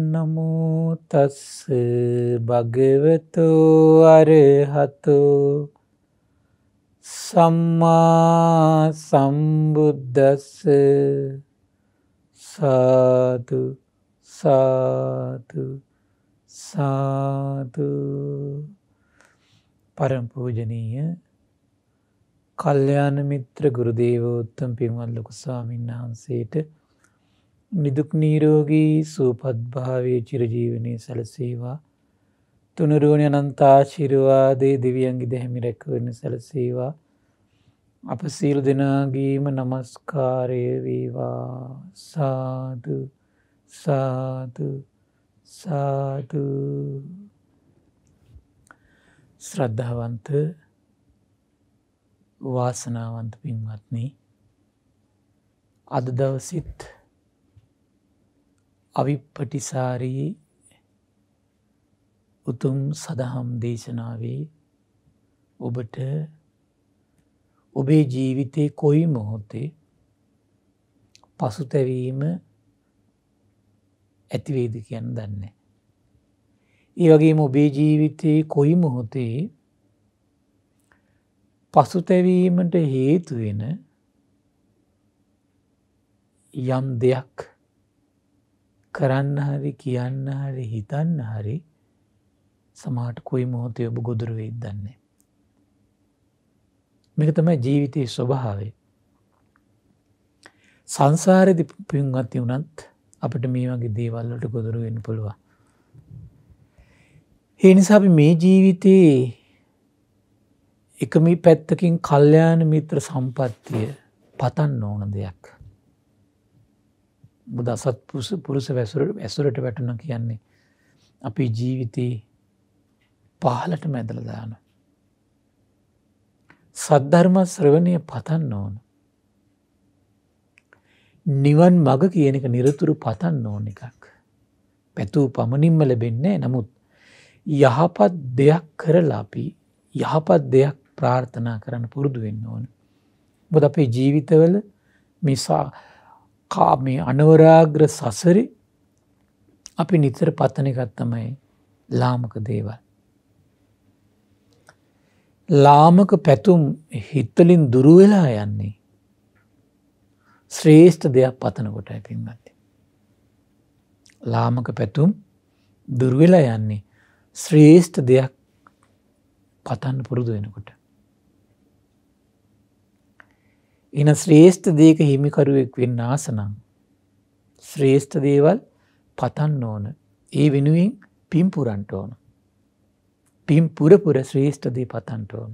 නමෝ තස්ස භගවතු අරහතු සම්මා සම්බුද්දස්ස සාදු සාදු සාදු පරම්පූජනීය කල්්‍යාන මිත්‍ර ගුරුදේවෝත්තම් පින්වල් ලොකු ස්වාමීන් වහන්සේට නිදුක් නීරෝගී සූපත්භාවේ චිරජීවනය සැලසේවා තුනරුවණ අනන්තා ශිරවාදේ දෙවියන්ගි දැහැමි රැකවරණ සැලසේවා අප සීල් දෙනාගීම නමස්කාරයවේවා සාදු සාදු සාදු ශ්‍රද්ධාවන්ත වාසනාවන්ත පින්වත්නී අද දවසිත් අවිප්පටිසාරයේ උතුම් සදහම් දේශනාවේ ඔබට ඔබේ ජීවිතය කොයි මොහොතේ පසුතැවීම ඇතිවේද කියන්න දන්න. ඒ වගේම ඔබේ ජීවිතයේ කොයි මොහොතේ පසුතැවීමට හේතුවෙන යම් දෙයක් කරන්න හරි කියන්න හරි හිතන්න හරි සමාට කොයි මොහොතය ඔබ ගොදුරුවෙයි දන්නේ. මේක තමයි ජීවිතයේ ස්වභාවේ. සංසාරධ පින්වත්ති වනත් අපට මේ වගේ දේවල්ලට ගොදුරුවෙන් පුළුවන්. එනිසා මේ ජීවිතයේ එකම පැත්තකින් කල්්‍යයාන මිත්‍ර සම්පත්තිය පතන්න ඕන දෙයක්. බුදා සත් පුරුස වැසුර ඇසුරට වැටුණ කියන්නේ. අපි ජීවිතයේ පහලට මැදලදාන. සද්ධර්ම ශ්‍රවණය පතන්න ඕන. නිවන් මග කියන එක නිරතුරු පතන්න ඕන එකක්. පැතුූ පමණින්ම ලැබෙන්නේ නමුත් යහපත් දෙයක් කරලාපි යහපත් දෙයක් ප්‍රාර්ථනා කරන්න පුරුදු වෙන්න ඕන. බොද අපේ ජීවිතවල මිසා කාමේ අනවරාග්‍ර සසරි අපි නිතර පතනකත්තමයි ලාමක දේවල්. ලාමක පැතුම් හිත්තලින් දුරුවෙලා යන්නේ. ශ්‍රේෂ්ඨ දෙයක් පතනකොට ඇතින්ගත්ත. ලාමක පැතුම් දුර්වෙලා යන්නේ ශ්‍රේෂ්ඨ දෙයක් පතන්න පුරුදු වෙනකොට. එන ශ්‍රේෂ්ඨ දේක හිමිකරුවෙක් වෙන්න ආසනම්. ශ්‍රේෂ්ඨ දේවල් පතන්න ඕන. ඒ වෙනුවෙන් පිම්පුරන්ට ඕන. පිම් පුරපුර ශ්‍රේෂ්ඨදේ පතන්ට ඕන.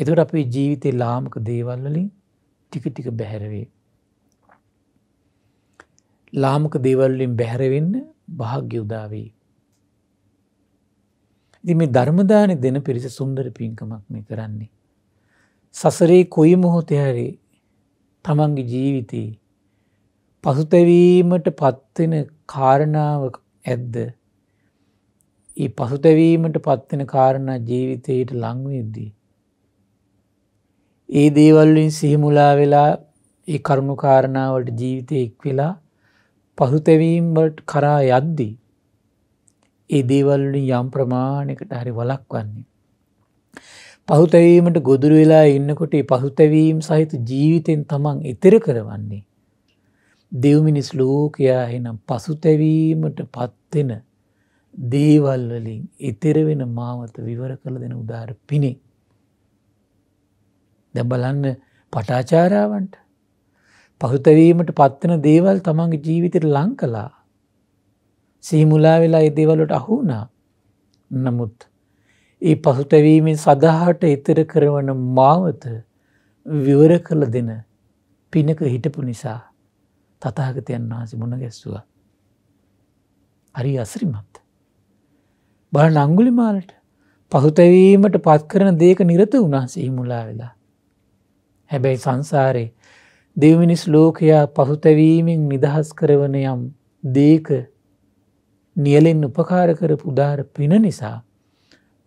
එතුට අපේ ජීවිතය ලාමක දේවල්වලින් ටික ටික බැහැරවේ. ලාමක දේවල්ලින් බැහැරවෙන්න භාග්‍ය උදාවී. ඉති මේ ධර්මදානය දෙන පිරිස සුන්දර පින්කමක් මේ කරන්නේ. සසරේ කොයි මොහොතේ හරි තමන්ගේ ජීවිතේ පසුතැවීමට පත්වෙන කාරණාවක් ඇද්ද ඒ පසුතැවීමට පත්වෙන කාරණා ජීවිතයට ලංවෙද්දී. ඒ දේවල්ලින් සිහිමුලා වෙලා ඒ කරුණු කාරණාවට ජීවිතය එක් වෙලා පසුතැවීම්ට කරා යද්දී. ඒ දේවල්ලින් යම් ප්‍රමාණකට හරි වලක් වන්නේ. පහුතැවීමට ගොදුරු වෙලා ඉන්නකොට පහුතැවීම් සහිත ජීවිතෙන් තමන් ඉතර කරවන්නේ. දෙව්මිනිස් ලෝකයා එනම් පසුතැවීමට පත්වෙන දේවල්වලින් ඉතරවෙන මාවත විවර කළ දෙන උදාර පිණේ. දැ බලන්න පටාචාරාවන්ට පහුතැවීමට පත්වන දේවල් තමන්ගේ ජීවිතයට ලං කලා. සීමුලා වෙලා ඒ දේවලට අහුනා නමුත් ඒ පසුතැවීමෙන් සඳහාට එතර කරවන මාවත විවර කළ දෙන පිනක හිටපු නිසා තතාගතයන් වහන්සේ මුණ ගැස්සවා. හරි අසරිමත්. බල නංගුලිමාලට පසුතැවීමට පත්කරන දේක නිරත වනාසේ හිමුලා වෙලා. හැබැයි සංසාරයේ දෙවමිනිස් ලෝකයා පසුතැවීමෙන් නිදහස් කරවන යම් දේක නියලෙන් උපකාර කර පුදාර පින නිසා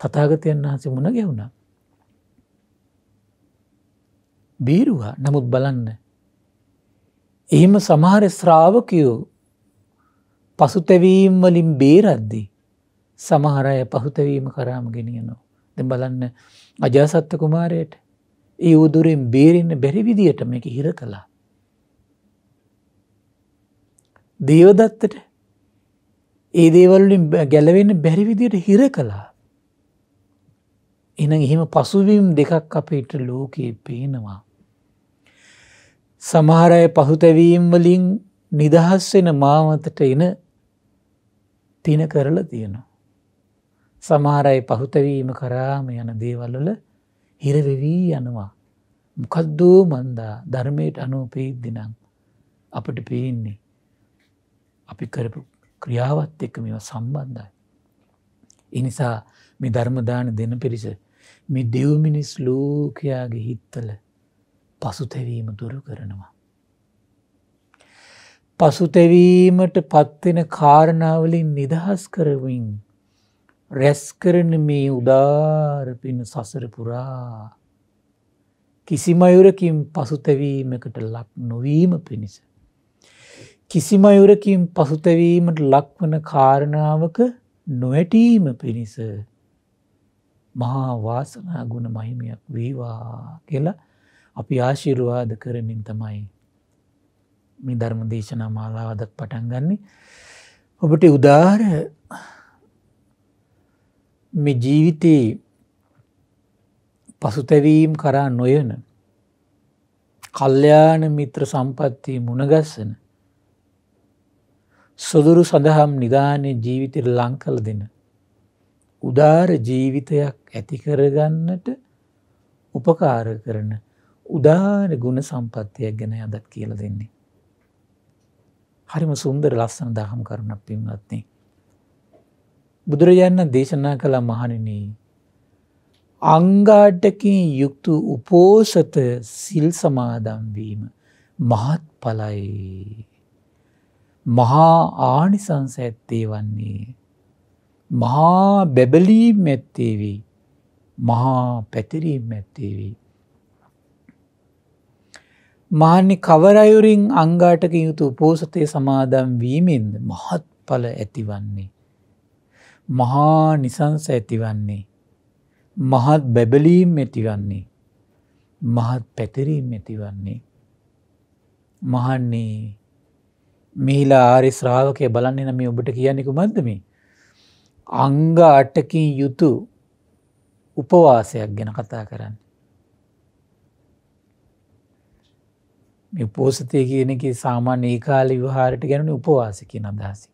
තතාගතයන් වහන්සේ මුණ ගැවුණා. බේරුවා නමුත් බලන්න. එහෙම සමහර ශ්‍රාවකයෝ පසුතැවීම් වලින් බේරද්දී සමහර අය පහුතැවීම කරාම ගෙනියනවා. දෙ බලන්න අජාසත්ත කුමාරයට ඒ උදුරෙන් බේරෙන්න බැරි විදියට මේක හිර කළා. දේවදත්තට ඒ දේවල්ලින් ගැලවෙන්න බැරි විදියට හිර කළා. එන එහෙම පසුවීම් දෙකක් අපේට ලෝකයේ පේනවා. සමහරය පහුතැවීම් වලින් නිදහස්වෙන මාවතට එන තින කරලා තියෙනවා. සමහරයි පහුතැවීම කරාම යන දේවල්වල හිරවෙවී යනවා. මොකද්දෝ මන්දා ධර්මයට අනුපේද්දිනම් අපට පේන්නේ. අපි කරපු ක්‍රියාවත් එක්ක මෙ සම්බන්ධයි. එනිසා මේ ධර්මදාන දෙන පිරිස මේ දෙව්මිනිස් ලෝකයාගේ හිත්තල පසුතැවීම දුරු කරනවා. පසුතැවීමට පත්වෙන කාරණාවලින් නිදහස් කරවින් රැස්කරන මේ උදාරපින සසර පුරා කිසිමයුරකින් පසුතැවීමකට ලක් නොවීම පිණිස. කිසිමයුරකින් පසුතැවීමට ලක්වන කාරණාවක නොවැටීම පිණිස මහා වාසනා ගුණ මහිමයක් වේවා කියලා අපි ආශිරුවාද කරමින් තමයි මේ ධර්ම දේශනා මාලාවදත් පටන්ගන්නේ ඔබට උදාර මේ ජීවිතයේ පසුතැවීම් කරා නොයන කල්්‍යයාන මිත්‍ර සම්පත්තිය මුණගස්සන සොදුරු සඳහම් නිධානය ජීවිතර ලංකල දෙන්න උදාර ජීවිතයක් ඇති කරගන්නට උපකාර කරන උදාර ගුණ සම්පත්තියක් ගැන අදත් කියල දෙන්නේ. හරිම සුන්දර ලස්සන දහම් කරුණක් පින්වත්න්නේ. බුදුරජාණන් දේශනා කළ මහනිනී අංගාටකින් යුක්තු උපෝසත සිල් සමාදම්වීම මහත් පලයි මහා ආනිසංස ඇත්තේ වන්නේ මහා බැබලීම් ඇත්තේවී මහා පැතිරීම් ඇත්තේවී. මාන්‍ය කවරයුරින් අංගාටක යුතු පෝසතය සමාදම් වීමෙන්ද මහත් පල ඇතිවන්නේ. මහා නිසංස ඇතිවන්නේ. මහත් බැබලීම් ඇතිවන්නේ. මහත් පැතිරීම් ඇතිවන්නේ. මහන්නේ මෙහිලා ආරි ශ්‍රාවකය බලන්නේ නම ඔබට කියන්නෙකු මද්දමේ අංග අටකින් යුතු උපවාසයක් ගැන කතා කරන්න. උපෝසතය කියනක සාමාන්‍ය ඒ කාල විහාරට ගැන උපවාසකින් අදහසි.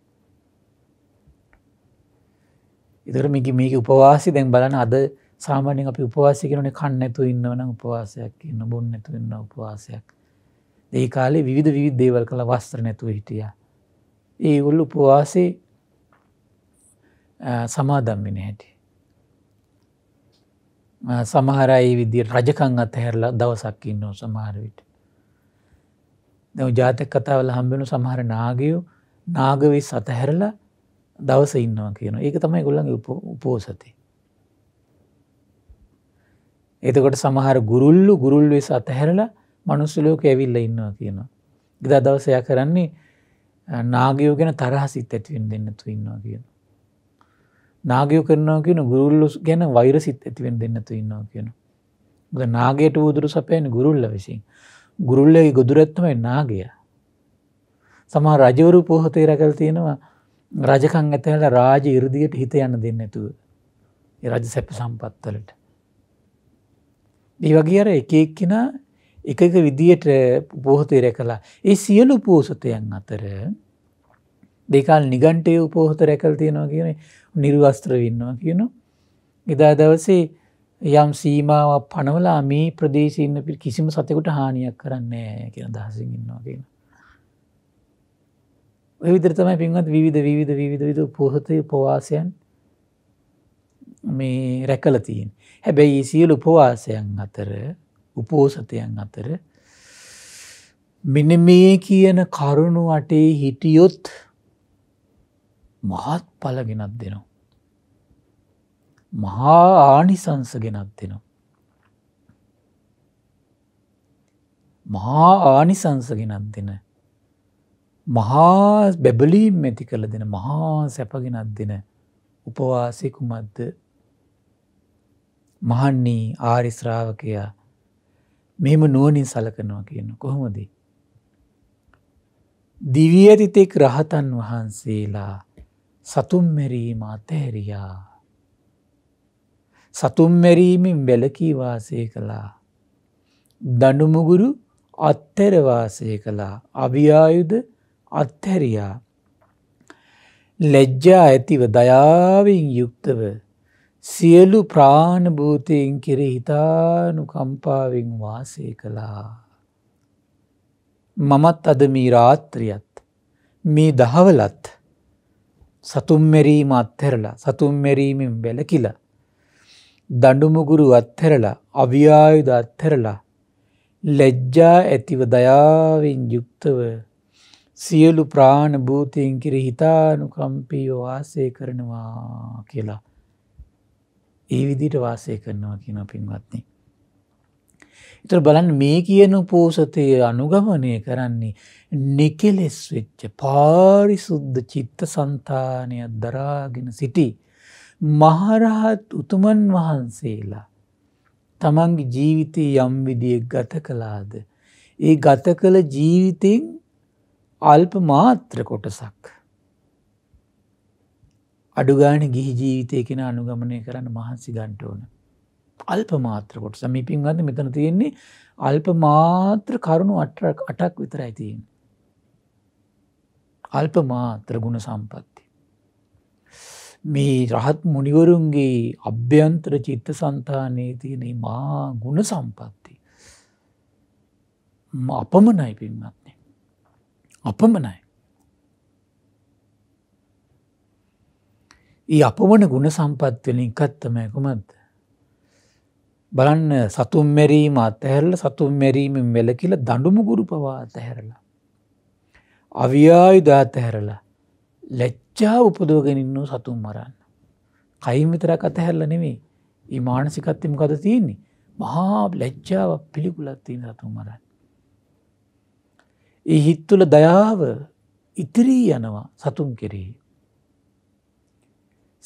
ඉදර මික මේක උපවාසි දැන් බලන අද සාමානෙන් අපි උපවාසි කරන කන්න ඇතු ඉන්නවන උපවාසයක් ඉන්න බොන්න නැතු ඉන්න උපවාසයක්. ඒ කාලේ විධ විවිධ දේවල් කළ වස්ත්‍ර නැතුව හිටිය. ඒ ගොල්ල උපවාසේ සමාදම් වෙන හැටි. සමහරයි විදි රජකං අතහැරලා දවසක් ඉන්නෝ සමහරවිට. දැව ජාතක කතාවල හම්බෙනු සමහර නාගයෝ නාගවී සතහැරලා දවස ඉන්නවා කියන ඒක තමයි ගොල්ලන් උපෝසති. එතකොට සමහර ගුරුල්ලු ගුරුල්ලුවේ සතහැරලා මනුස්සලෝක ඇවිල්ල ඉන්නවා කියනවා. ඉදා දවසයා කරන්නේ නාගයෝ ගැෙන තරහ සිත් ඇටවෙන් දෙන්නතු ඉන්නවා කියනවා. නාගයෝ කරනවා කියන ගුරුල්ලු ගැන වෛර සිත් ඇතිවෙන් දෙන්නතු ඉන්නවා කියන. ද නාගයට බුදුරු සපයන ගුරුල්ල විසින්. ගුරුල්ලයි ගුදුරැත්තමයි නාගය. සමා රජවරු පොහොතේ රැකල් තියෙනවා රජකං ඇතහට රාජ ඉරදියට හිත යන්න දෙන්න ඇතුව. රජ සැප සම්පත්වලට. ඒ වගේ අර එකක්කෙන එක එක විදියට පොහොතේ රැකලා ඒ සියලු පෝසතයන් අතර දෙකල් නිගන්ටය උපෝහත රැකල් තියෙනවා කියන නිර්වස්ත්‍ර වෙන්නවා කියන. එදා දවසේ යම් සීමාව පනවලා මේ ප්‍රදේශයන්න පි කිසිම සතෙකුට හානියක් කරන්නේ කියන දහසින් ඉන්නවා කියන. විදරතම පින්වත් විධ විධ විධ විධ පොහොතය පවාසයන් මේ රැකලතියෙන්. හැබැයි සියලු උපවාසයන් අතර උපෝසතයන් අතර මෙන මේ කියන කරුණු අටේ හිටියොත් මහත් පල ගෙනත් දෙනවා. මහා ආනිසංස ගෙනත් දෙනවා. මහා ආනිසංස ගෙනත් දෙන මහා බැබලීම් ඇති කළ දෙන මහා සැපගෙනත් දෙන උපවාසය කුමක්ද මහන්නේ ආරිශ්‍රාවකයා මෙම නුවනින් සලකනවා කියන්න කොහොමදී. දිවියතිතෙක් රහතන් වහන්සේලා සතුම්මැරීම අතහැරියා. සතුම්මැරීමින් වැලකී වාසය කළා. දඩුමුගුරු අත්තැරවාසය කළා අභියායුද අත්හැරයා. ලැජ්ජා ඇතිව දයාවෙන් යුක්තව සියලු ප්‍රාණභූතයෙන් කෙරෙ හිතානු කම්පාවෙන් වාසය කළා. මමත් අද මී රාත්‍රියත් මේ දහවලත් සතුම් මෙරීම අත්හැරලා සතුම් මෙරීමෙන් වැළකිලා දඬුමුගුරු අත්හැරලා අවියායුධ අත්හැරලා ලැජ්ජා ඇතිව දයාවෙන් යුක්තව සියලු ප්‍රාණ භූතයන් කිරි හිතානුකම්පීව වාසය කරනවා කියලා ඒ විදිහට වාසය කරනවා කියන පින්වත්නි. ඒතර බලන්න මේ කියන පෝසතය අනුගමනය කරන්නේ නිකෙලෙස් වෙච්ච පාරිසුද්ධ චිත්ත සන්තානයක් දරාගෙන සිටි. මහරහත් උතුමන් වහන්සේලා. තමන්ගේ ජීවිතය යම් විදිියක් ගත කලාද. ඒ ගත කළ ජීවිතෙන් අල්ප මාත්‍ර කොටසක්. අඩුගාන ගිහි ජීවිතය කෙන අනුගමනය කරන්න මහන්සි ගන්ට ඕන. අල්ප මාත්‍ර කොට සමීපින් ගන්න මෙතන තියෙන්නේ අල්ප මාත්‍ර කරුණු අටක් අටක් විතර ඇතින්. අල්ප මාත්‍ර ගුණ සම්පත්ති. මේ රහත් මුනිවරුන්ගේ අභ්‍යන්ත්‍ර චිත්ත සන්තානයේ තියෙන මා ගුණ සම්පත්ති. අපමනයි පින්වත්න්නේ. අපමනයි. ඒ අපමන ගුණ සම්පත්වලින් කත්තමය කුමත්ද. බලන්න සතුම් මැරීම අතහැරල සතුම් මැරීමෙන් වෙල කියල දඩුමුගුරු පවා අතහැරලා. අවියායුධාත හැරලා ලැච්චා උපදෝගෙනන්නෝ සතුන් මරන්න. කයිම් විතරක් අතහැරල නෙමේ ඒ මානසිකත්තම කද තියන්නේ මහා ලැච්චාව පිළිකුලත්තින සතුන් මරන්න. ඒ හිත්තුල දයාව ඉතිරී යනවා සතුන් කෙරෙහි.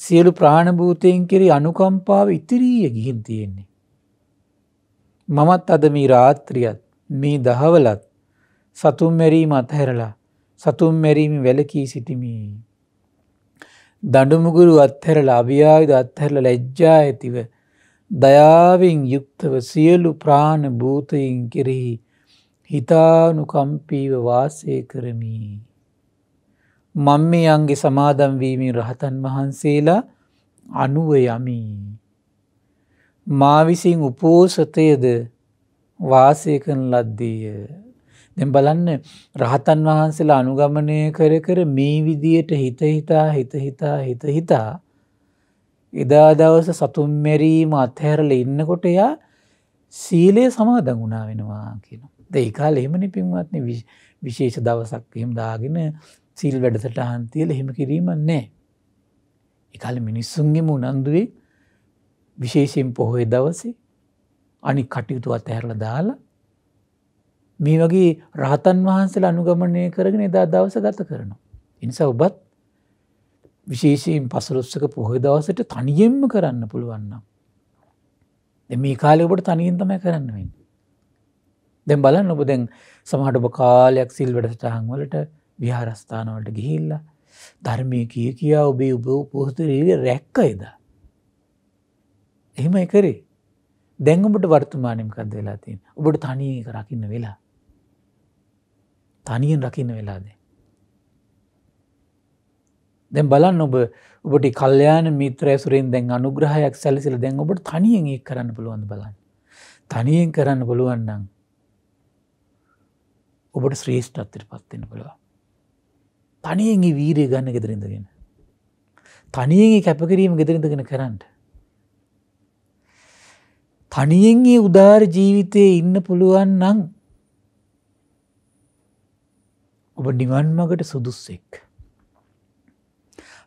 සියලු ප්‍රාණභූතයෙන් කෙරි අනුකම්පාව ඉතිරීය ගිහින් තියෙන්නේ. මමත් අද මේ රාත්‍රියත් මේ දහවලත් සතුම් මැරීම අතහැරලා සතුම් මැරීම වැලකී සිටිමි. දඩුමුගුරු අත්හැරල අභ්‍යාවිද අත්හැරල ලැජ්ජා ඇතිව දයාවෙන් යුක්තව සියලු ප්‍රාණ භූතයින් කෙරෙහි හිතානු කම්පීව වාසය කරමි. මං මේ අන්ගේ සමාදම්වීමින් රහතන් වහන්සේලා අනුව යමී. මා විසින් උපෝසතයද වාසය කන ලද්දීය. දෙම් බලන්න රහතන් වහන්සේලා අනුගමනය කර කර මේ විදියට හිත හිතා හිත හිතා හිත හිතා එදා දවස සතුම් මෙරීම අත්හැරල ඉන්නකොට එයා සීලය සමාදන් වුණා වෙනවා කියන. ද ඒකාල එහෙමනි පින්වත්න විශේෂ දවසක් එහෙම දාගෙන සිල් වැඩසට හන්තියල එහෙම කිරීම නෑ. එකල මිනිස්සුන්ගේම උනන්දුවේ විශේෂයෙන් පොහොය දවසේ අනි කටයුතු අතහැරල දාලා මේ වගේ රහතන් වහන්සේල අනුගමනය කරගෙන එදා දවස ගත කරනවා. එනිසා ඔබත් විශේෂයෙන් පසලොස්සක පොහොය දවසට තනියෙන්ම කරන්න පුළුවන්නම්. දෙ මේ කාලය ඔබට තනියෙන් තමයි කරන්න වෙන්න. දැම් බලන්න ඔබ දැන් සමහට ඔබ කාලයක් සිල් වැඩටහන් වලට විහාරස්ථානවලට ගිහිල්ලා ධර්මය කිය කියා ඔබේ උබ පොහතුරේ රැක්ක එද. එහෙම එකරේ දැංගඹට වර්තමානයමකක්ද වෙලා තියෙන ඔබට තනී කරකින්න වෙලා තනියෙන් රකින්න වෙලාදේ. දැන් බලන්න ඔබ ඔබට කල්්‍යයාන මිත්‍ර ඇසුරෙන් දැන් අනුග්‍රහයක් සැලසිල දැන් ඔබට තනියෙන් ඒ කරන්න පුළුවන් බලන්න. තනියෙන් කරන්න පුළුවන්නම් ඔබට ශ්‍රීෂ්ටත්තර පත්වෙන පුළුව. තනියෙන්ගේ වීරය ගන්න ගෙදරින්දගෙන. තනියෙන්ගේ කැපකිරීම ගෙදරින්දගෙන කරන්න. තනියෙන්ගේ උදාර ජීවිතය ඉන්න පුළුවන් නං ඔබ නිවන් මගට සුදුස්සෙක්.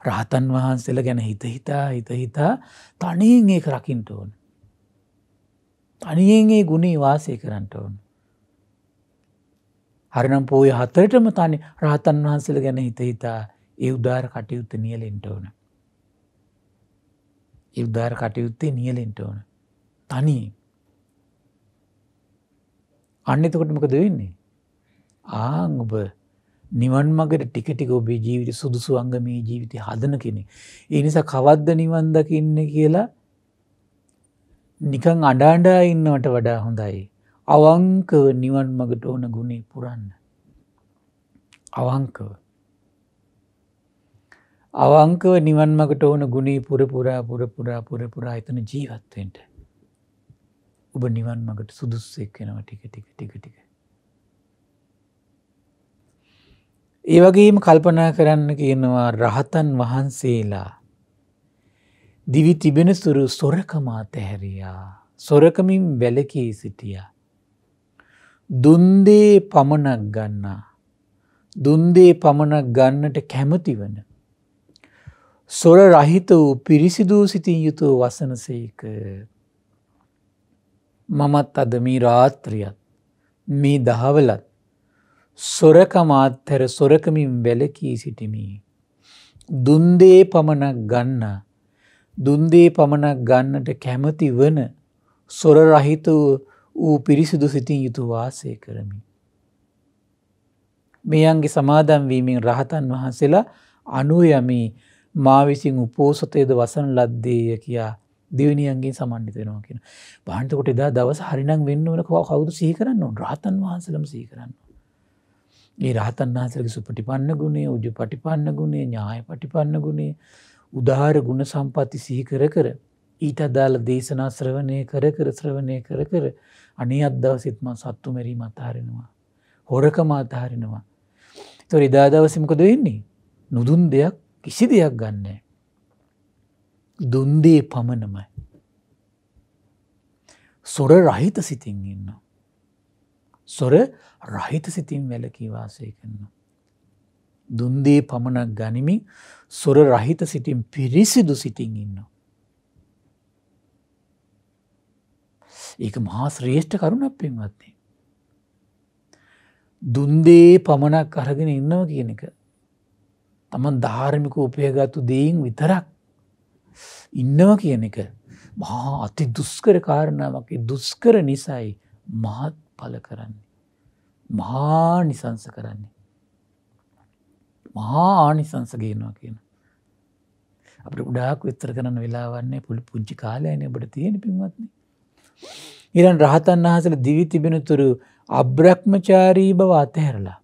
රහතන් වහන්සේල ගැන හිතහිතා හිතහිතා තනයෙන් ඒක රකින්ට ඕන. තනියෙන් ඒ ගුණේ වාසය කරන්නට ඕන. හරිනම් පෝය හතරටම තනි රහතන් වහන්සේල ගැන හිතහිතා ඒ උදාර කටයුත්ත නියලෙන්ට ඕන. ඉවදාර කටයුත්තේ නියලෙන්ට ඕන. තනී අන්න එතකොට මොකද වෙන්නේ ආං ඔබ නිවන් මගට ටික ටික ඔබේ ජීවිත සුදුසු අංගමේ ජීවිතය හදන කෙනෙක්. ඒ නිසා කවද්ද නිවන් දකින්න කියලා නිකං අඩාඩා ඉන්නවට වඩා හොඳයි. අවංකව නිවන් මගට ඕන ගුණේ පුරන්න. අවංකව. අවංකව නිවන් මගට ඕන ගුණේ පුරපුරා පුරපුරා පුරපුරා එතන ජීවත්වෙන්ට. ඔබ නිවන් මගට සුදුස්සෙක් වෙනවා ටික ටික ටික ටික. ඒ වගේම කල්පනා කරන්න කියනවා රහතන් වහන්සේලා දිවි තිබෙන සුරු සොරකමාත හැරියා සොරකමින් වැලකී සිටියා. දුන්දේ පමණක් ගන්නා. දුන්දේ පමණක් ගන්නට කැමතිවන. සොර රහිත වූ පිරිසිදූ සිතින් යුතු වසනසේක මමත් අද මේ රාත්‍රියත් මේ දහවලත් සොරකමාත්තර සොරකමින් වැලකී සිටිමි. දුන්දේ පමණක් ගන්න දුන්දේ පමණක් ගන්නට කැමති වන සොර රහිත වූ පිරිසිදු සිතින් යුතු වාසය කරමි. මේයන්ගේ සමාදන්වීමෙන් රහතන් වහන්සේලා අනුයමී මා විසින් උපෝසතයද වසන ලද්දේය කියා දෙවනියන්ගේ සමන්ඩිත වෙනවා කියෙන බහන්තකොට එදා දවස හරිනම් වෙන්න වන කව කවුදු සීකරන්න රහතන් වහන්සලම් සීකරන්න. ඒ රහතන් වහන්සේගේ සුපටිපන්න ගුණේ උජු පටිපන්න ගුණේ ඥාය පටිපන්න ගුණේ උදාහර ගුණ සම්පatti සිහි කර කර ඊට අදාළ දේශනා ශ්‍රවණය කර කර ශ්‍රවණය කර කර අනේ අද්දවසෙත් මම සත්තු මෙරීම අතාරිනවා හොරකම අතාරිනවා ඒතොර එදා දවසේ මොකද වෙන්නේ නුදුන් දෙයක් කිසි දෙයක් ගන්නෑ දුන්දේ පමණමයි සොර රහිත සිතින් ඉන්නවා සොර රහිත සිතින් වැලකී වාසය කරන්න. දුන්දේ පමණක් ගනිමින් සොර රහිත සිටින් පිරිසිදු සිටින් ඉන්නවා. ඒක මහා ශ්‍රේෂ්ඨ කරුණක් පෙන්වත්න්නේ. දුන්දේ පමණක් අරගෙන ඉන්නව කියන එක. තමන් ධාර්මික උපයගත්තු දෙයින් විතරක් ඉන්නව කියන එක. මහා අති දුස්කර කාරණාවගේ දුස්කර නිසයි මහත් පල කරන්නේ. මහා නිසංස කරන්නේ. මහා ආනිසංසගේනවා කියන. අප උඩාක් විත්තර කරන වෙලාවන්නේ පුළි පුංචි කාලයන බට තියෙන පින්වත්න. ඉරන් රහතන් වහසල දිවි තිබෙනතුරු අබ්‍රක්්මචාරී බව අතහැරලා.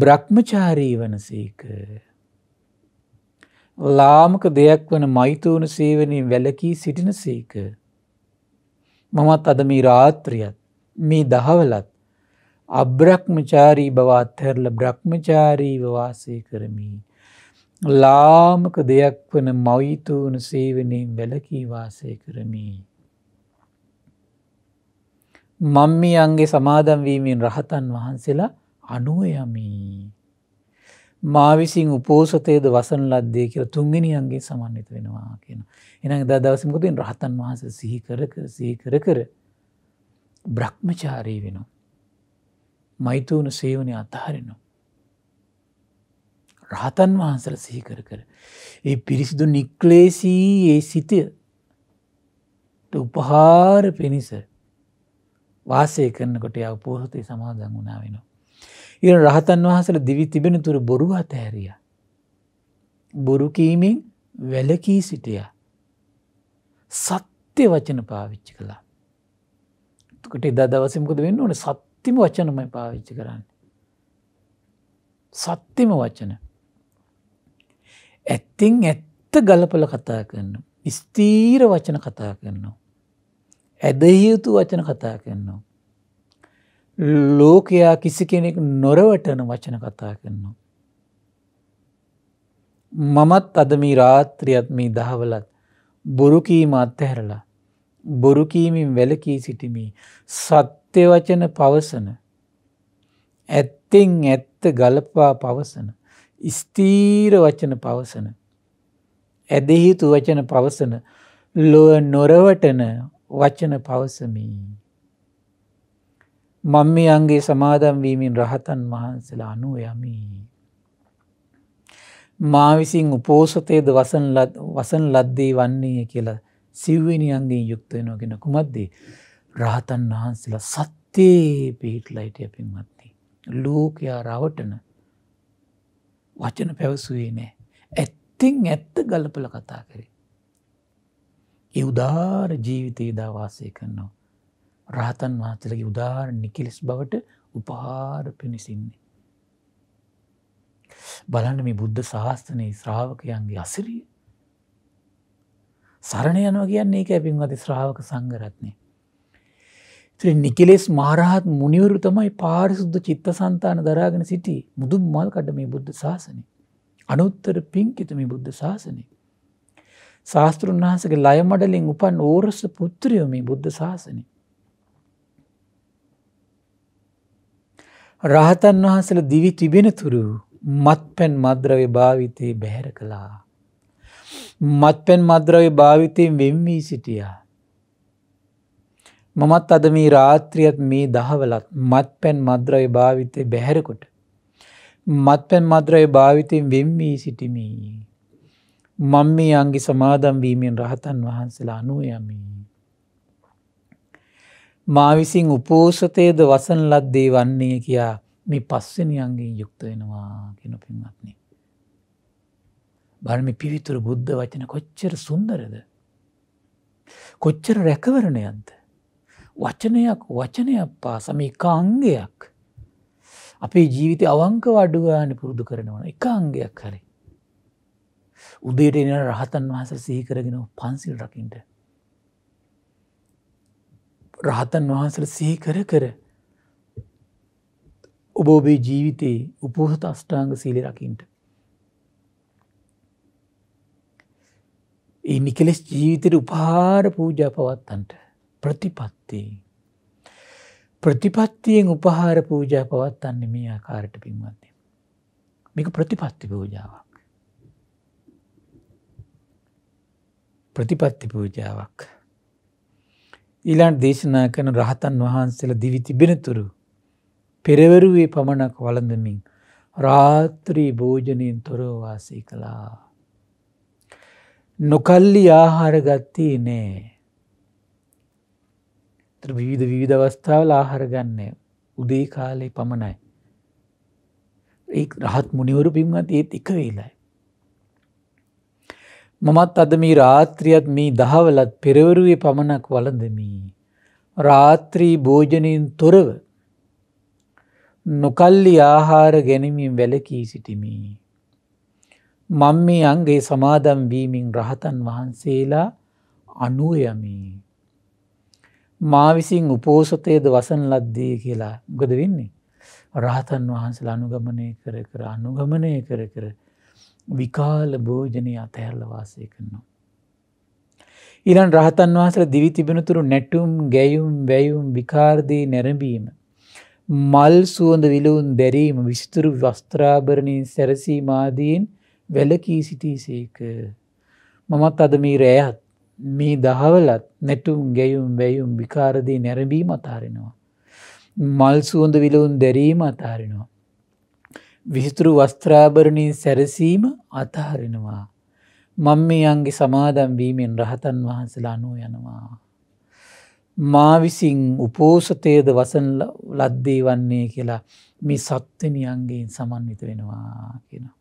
බ්‍රක්්මචාරී වන සේක. ලාමක දෙයක් වන මෛතූන සේවනින් වැලකී සිටින සේක. මමත් අද මේ රාත්‍රියත් මේ දහවලත් අබ්‍රක්්මචාරී බවාත්හැරල බ්‍රහ්මචාරීව වාසය කරමී. ලාමක දෙයක් වන මෛතුවන සේවනයෙන් වැලකී වාසය කරමී. මම්මි අන්ගේ සමාදන්වීමෙන් රහතන් වහන්සේලා අනුවයමී. මාවිසින් උපෝසතයද වසන ලද්දේ කියල තුන්ගෙනියන්ගේ සමන්විත වෙනවා කියෙන. එන දවසමකුතින් රහතන් වහස සිහිකර සිහිකර කර. බ්‍රහ්මචාරී වෙනවා. මෛතූන සේවනය අතහරෙනවා. රහතන් වහන්සල සිහිකර කර. ඒ පිරිසිදු නික්ලේසී ඒ සිතය උපහාර පිණිස වාසය කරනකොට ය පෝහතේ සමාදන් වුණා වෙනවා. ඉර රහතන් වහසල දිවි තිබෙන තුර බොරු අතහැරිය. බොරුකීමෙන් වැලකී සිටිය. සත්‍ය වචන පාවිච්චි කළා. එතකට එදා දවසමකද වෙන්න ඕන සත්තිම වචනමයි පාවිච්චි කරන්න. සත්‍යම වචන. ඇත්තිං ඇත්ත ගලපල කතා කරන්න. ස්තීර වචන කතා කරනවා. ඇදයුතු වචන කතා කරනවා. ලෝකයා කිසි කෙනෙක් නොරවටන වචන කතා කරනවා. මමත් අද මේ රාත්‍රියත් මේ දහවලත් බොරුකීම අත්හැරලා බොරුකීමින් වැලකී සිටිමි. සත්‍ය වචන පවසන. ඇත්තෙන් ඇත්ත ගලපා පවසන. ස්තීර වචන පවසන. ඇදහිතු වචන පවසන. ලොව නොරවටන වචන පවසමී. මං මේ අන්ගේ සමාදම් වීමෙන් රහතන් වහන්සලා අනුව යමී. මා විසින් උපෝසතයද වසන් ලද්දී වන්නේ කියලා සිව්වෙනියන්ගෙන් යුක්ත වෙනවා කියෙන කුමක්දේ රහතන් වහන්සේලා සත්‍යයේ පිහිටලයිට පින්වත්ති. ලෝකයා රවටන වචන පැවසුවේ නෑ. ඇත්තිං ඇත්ත ගලපල කතා කරේ. ඒ උදාර ජීවිතයේ දාවාසය කරනවා. රහතන් වහන්සලගේ උදාර නිකිලෙස් බවට උපහාර පිණිසින්නේ. බලන්න මේ බුද්ධ ශාස්තනයේ ශ්‍රාවකයන්ගේ අසිරිය සරණ යනවා කියන්නේ එක පින්වති ශ්‍රාවක සංගරත්නය. ත්‍රී නිකෙලෙස් මහරහත් මුනිවරු තමයි පාරිසුද්ධ චිත්ත සන්තාන දරාගෙන සිටි මුදු මල් කඩ මේ බුද්ධ ශාසනය. අනුත්තර පින්කිත මේ බුද්ධ ශාසනය. ශාස්තෘන් වහසගේ ලයමඩලින් උපන් ඕරස පුත්‍රියෝ මේ බුද්ධ ශාසනය. රහතන් වහන්සල දිවි තිබෙන තුරු මත් පැන් මද්‍රව භාවිතයේ බැහැර කලා. මත්පැන් මද්‍රව්‍ය භාවිතයෙන් වෙම්වී සිටියා. මමත් අද මේ රාත්‍රියත් මේ දහවලත් මත්පැන් මද්‍රව්‍ය භාවිතය බැහැරකොට. මත්පැන් මද්‍රව්‍ය භාවිතයෙන් වෙම්වී සිටිමි. මං මේ අංගි සමාදම් වීමෙන් රහතන් වහන්සේලා අනුව යමී. මා විසින් උපෝසතයද වසන් ලද්දේ වන්නේ කියා මේ පස්සෙන අංගෙන් යුක්ත වෙනවා කෙන පින්වත්න්නේ. බලම පිවිතුර බුද්ධ වචන කොච්චර සුන්දරද. කොච්චර රැකවරණයන්ත. වචනයක් වචනයක් පාසම එක අංගයක්. අපේ ජීවිතය අවංක වඩුගාන පුරුදු කරනවන එක අංගයක් හරි. උදේට එන රහතන් වහස සීකරගෙන පන්සිල් රකින්ට. රහතන් වහන්සල සීකර කර ඔබෝබේ ජීවිතයේ උපහත අෂ්ටාංග සීලි රකින්ට ඒ නිකෙලෙස් ජීවිතයට උපහාර පූජා පවත්තන්ට ප්‍රතිපත්තියෙන්. ප්‍රතිපත්තියෙන් උපහාර පූජා පවත්තන්නේ මේ ආකාරට පින්වන්නේ. මේක ප්‍රතිපත්ති පූජාවක්. ප්‍රතිපත්ති පූජාවක්. ඊලාන් දේශනා කරන රහතන් වහන්සේලා දිවි තිබෙනතුරු පෙරවරුවේ පමණක් වළඳමින් රාත්‍රී භෝජනයෙන් තොරව වාසය කළා. නොකල්ලි ආහාර ගත්තී නෑ. විවිධ විවිධ අවස්ථාවල ආහාර ගන්න උදේ කාලේ පමණයි. ඒ රහත් මුනිවරු පින්වත් ඒත් එක වෙලායි. මමත් අද මේ රාත්‍රියත් මේ දහවලත් පෙරවරුවේ පමණක් වලදමී. රාත්‍රී භෝජනයෙන් තොරව නොකල්ලි ආහාර ගැනීමින් වැලකී සිටිමී. මං මේ අන්ගේ සමාදම් වීමින් රහතන් වහන්සේලා අනුවයමී. මා විසින් උපෝසතයද වසන් ලද්දී කියලා ගොද වෙන්නේ. රහතන් වහන්සල අනුගමනය කර කර අනුගමනය කර කර විකාල භෝජනය අතහැරලවාසය කරනවා. ඉරන් රහතන් වහසල දිවි තිබෙනතුරු නැටුම් ගැයුම් වැැයුම් විකාර්දී නැරඹීම. මල් සුවඳ විලවුන් දැරීම විස්තුරු වස්ත්‍රාභරණින් සැරසීමාදීන් වැලකී සිටී සේක මමත් අද මේ රෑහත් මේ දහවලත් නැටුම් ගැයුම් වැැයුම් විකාරදී නැරඹී මතාරෙනවා. මල් සුවඳ විලවුන් දැරීම අතාරෙනවා. විහිතුරු වස්ත්‍රාභරණී සැරසීම අතහරෙනවා. මං මේ අන්ගේ සමාදම්වීමෙන් රහතන් වහන්සලා අනුව යනවා. මා විසින් උපෝසතයද වසන් ලද්දේ වන්නේ කියලා මේ සත්වනියන්ගේෙන් සමන්විත වෙනවා කියෙනවා.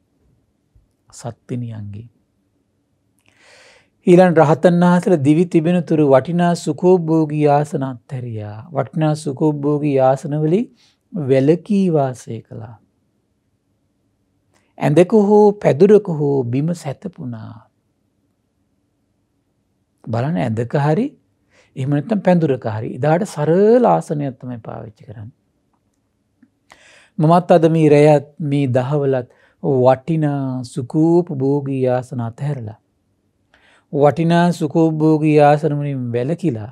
සත්තිනියන්ගේ. ඊළන් රහතන් වහසල දිවි තිබෙන තුරු වටිනා සුකෝබ්බෝගී ආසන අත්හැරයා වටිනා සුකෝබ්බෝගී ආසනවලි වැලකී වාසය කළා. ඇඳක හෝ පැදුරක හෝ බිම සැතපුනා. බලන ඇඳක හරි එමනත්තම් පැදුරක හරි ඉදාට සරල ආසනයත්තමයි පාවිච්චි කරන්න. මමත් අද මේ රැයත් මේ දහවලත් වටිනා සුකූප භෝගී ආසන අතහැරලා. වටිනා සුකෝබ්භෝගී ආසනමනින් වැලකිලා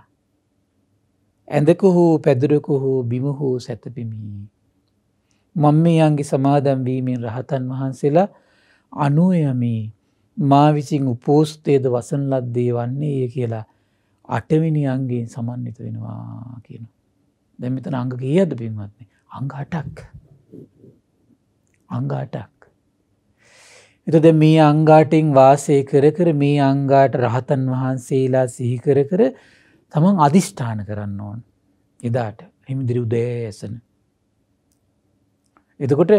ඇඳකු හෝ පැදුරකු හෝ බිමහෝ සැතපිමී. මං මේ අන්ගේ සමාදම්වීමෙන් රහතන් වහන්සේලා අනුවයමී මා විසින් උපෝස්තේද වසන ලද්දේ වන්නේ ඒ කියලා අටවිනි අන්ගේෙන් සමන්විත වෙනවා කියන. දැමිතන අඟ කියද පින්වත්න්නේ අංගාටක් අංගාටක් එතද මේ අංගාටෙන් වාසය කර කර මේ අංගාට රහතන් වහන්සේලා සිහිකර කර තමන් අධිෂ්ඨාන කරන්න ඕන් එදාට හිමිදිරි උදෑසන. එතකොට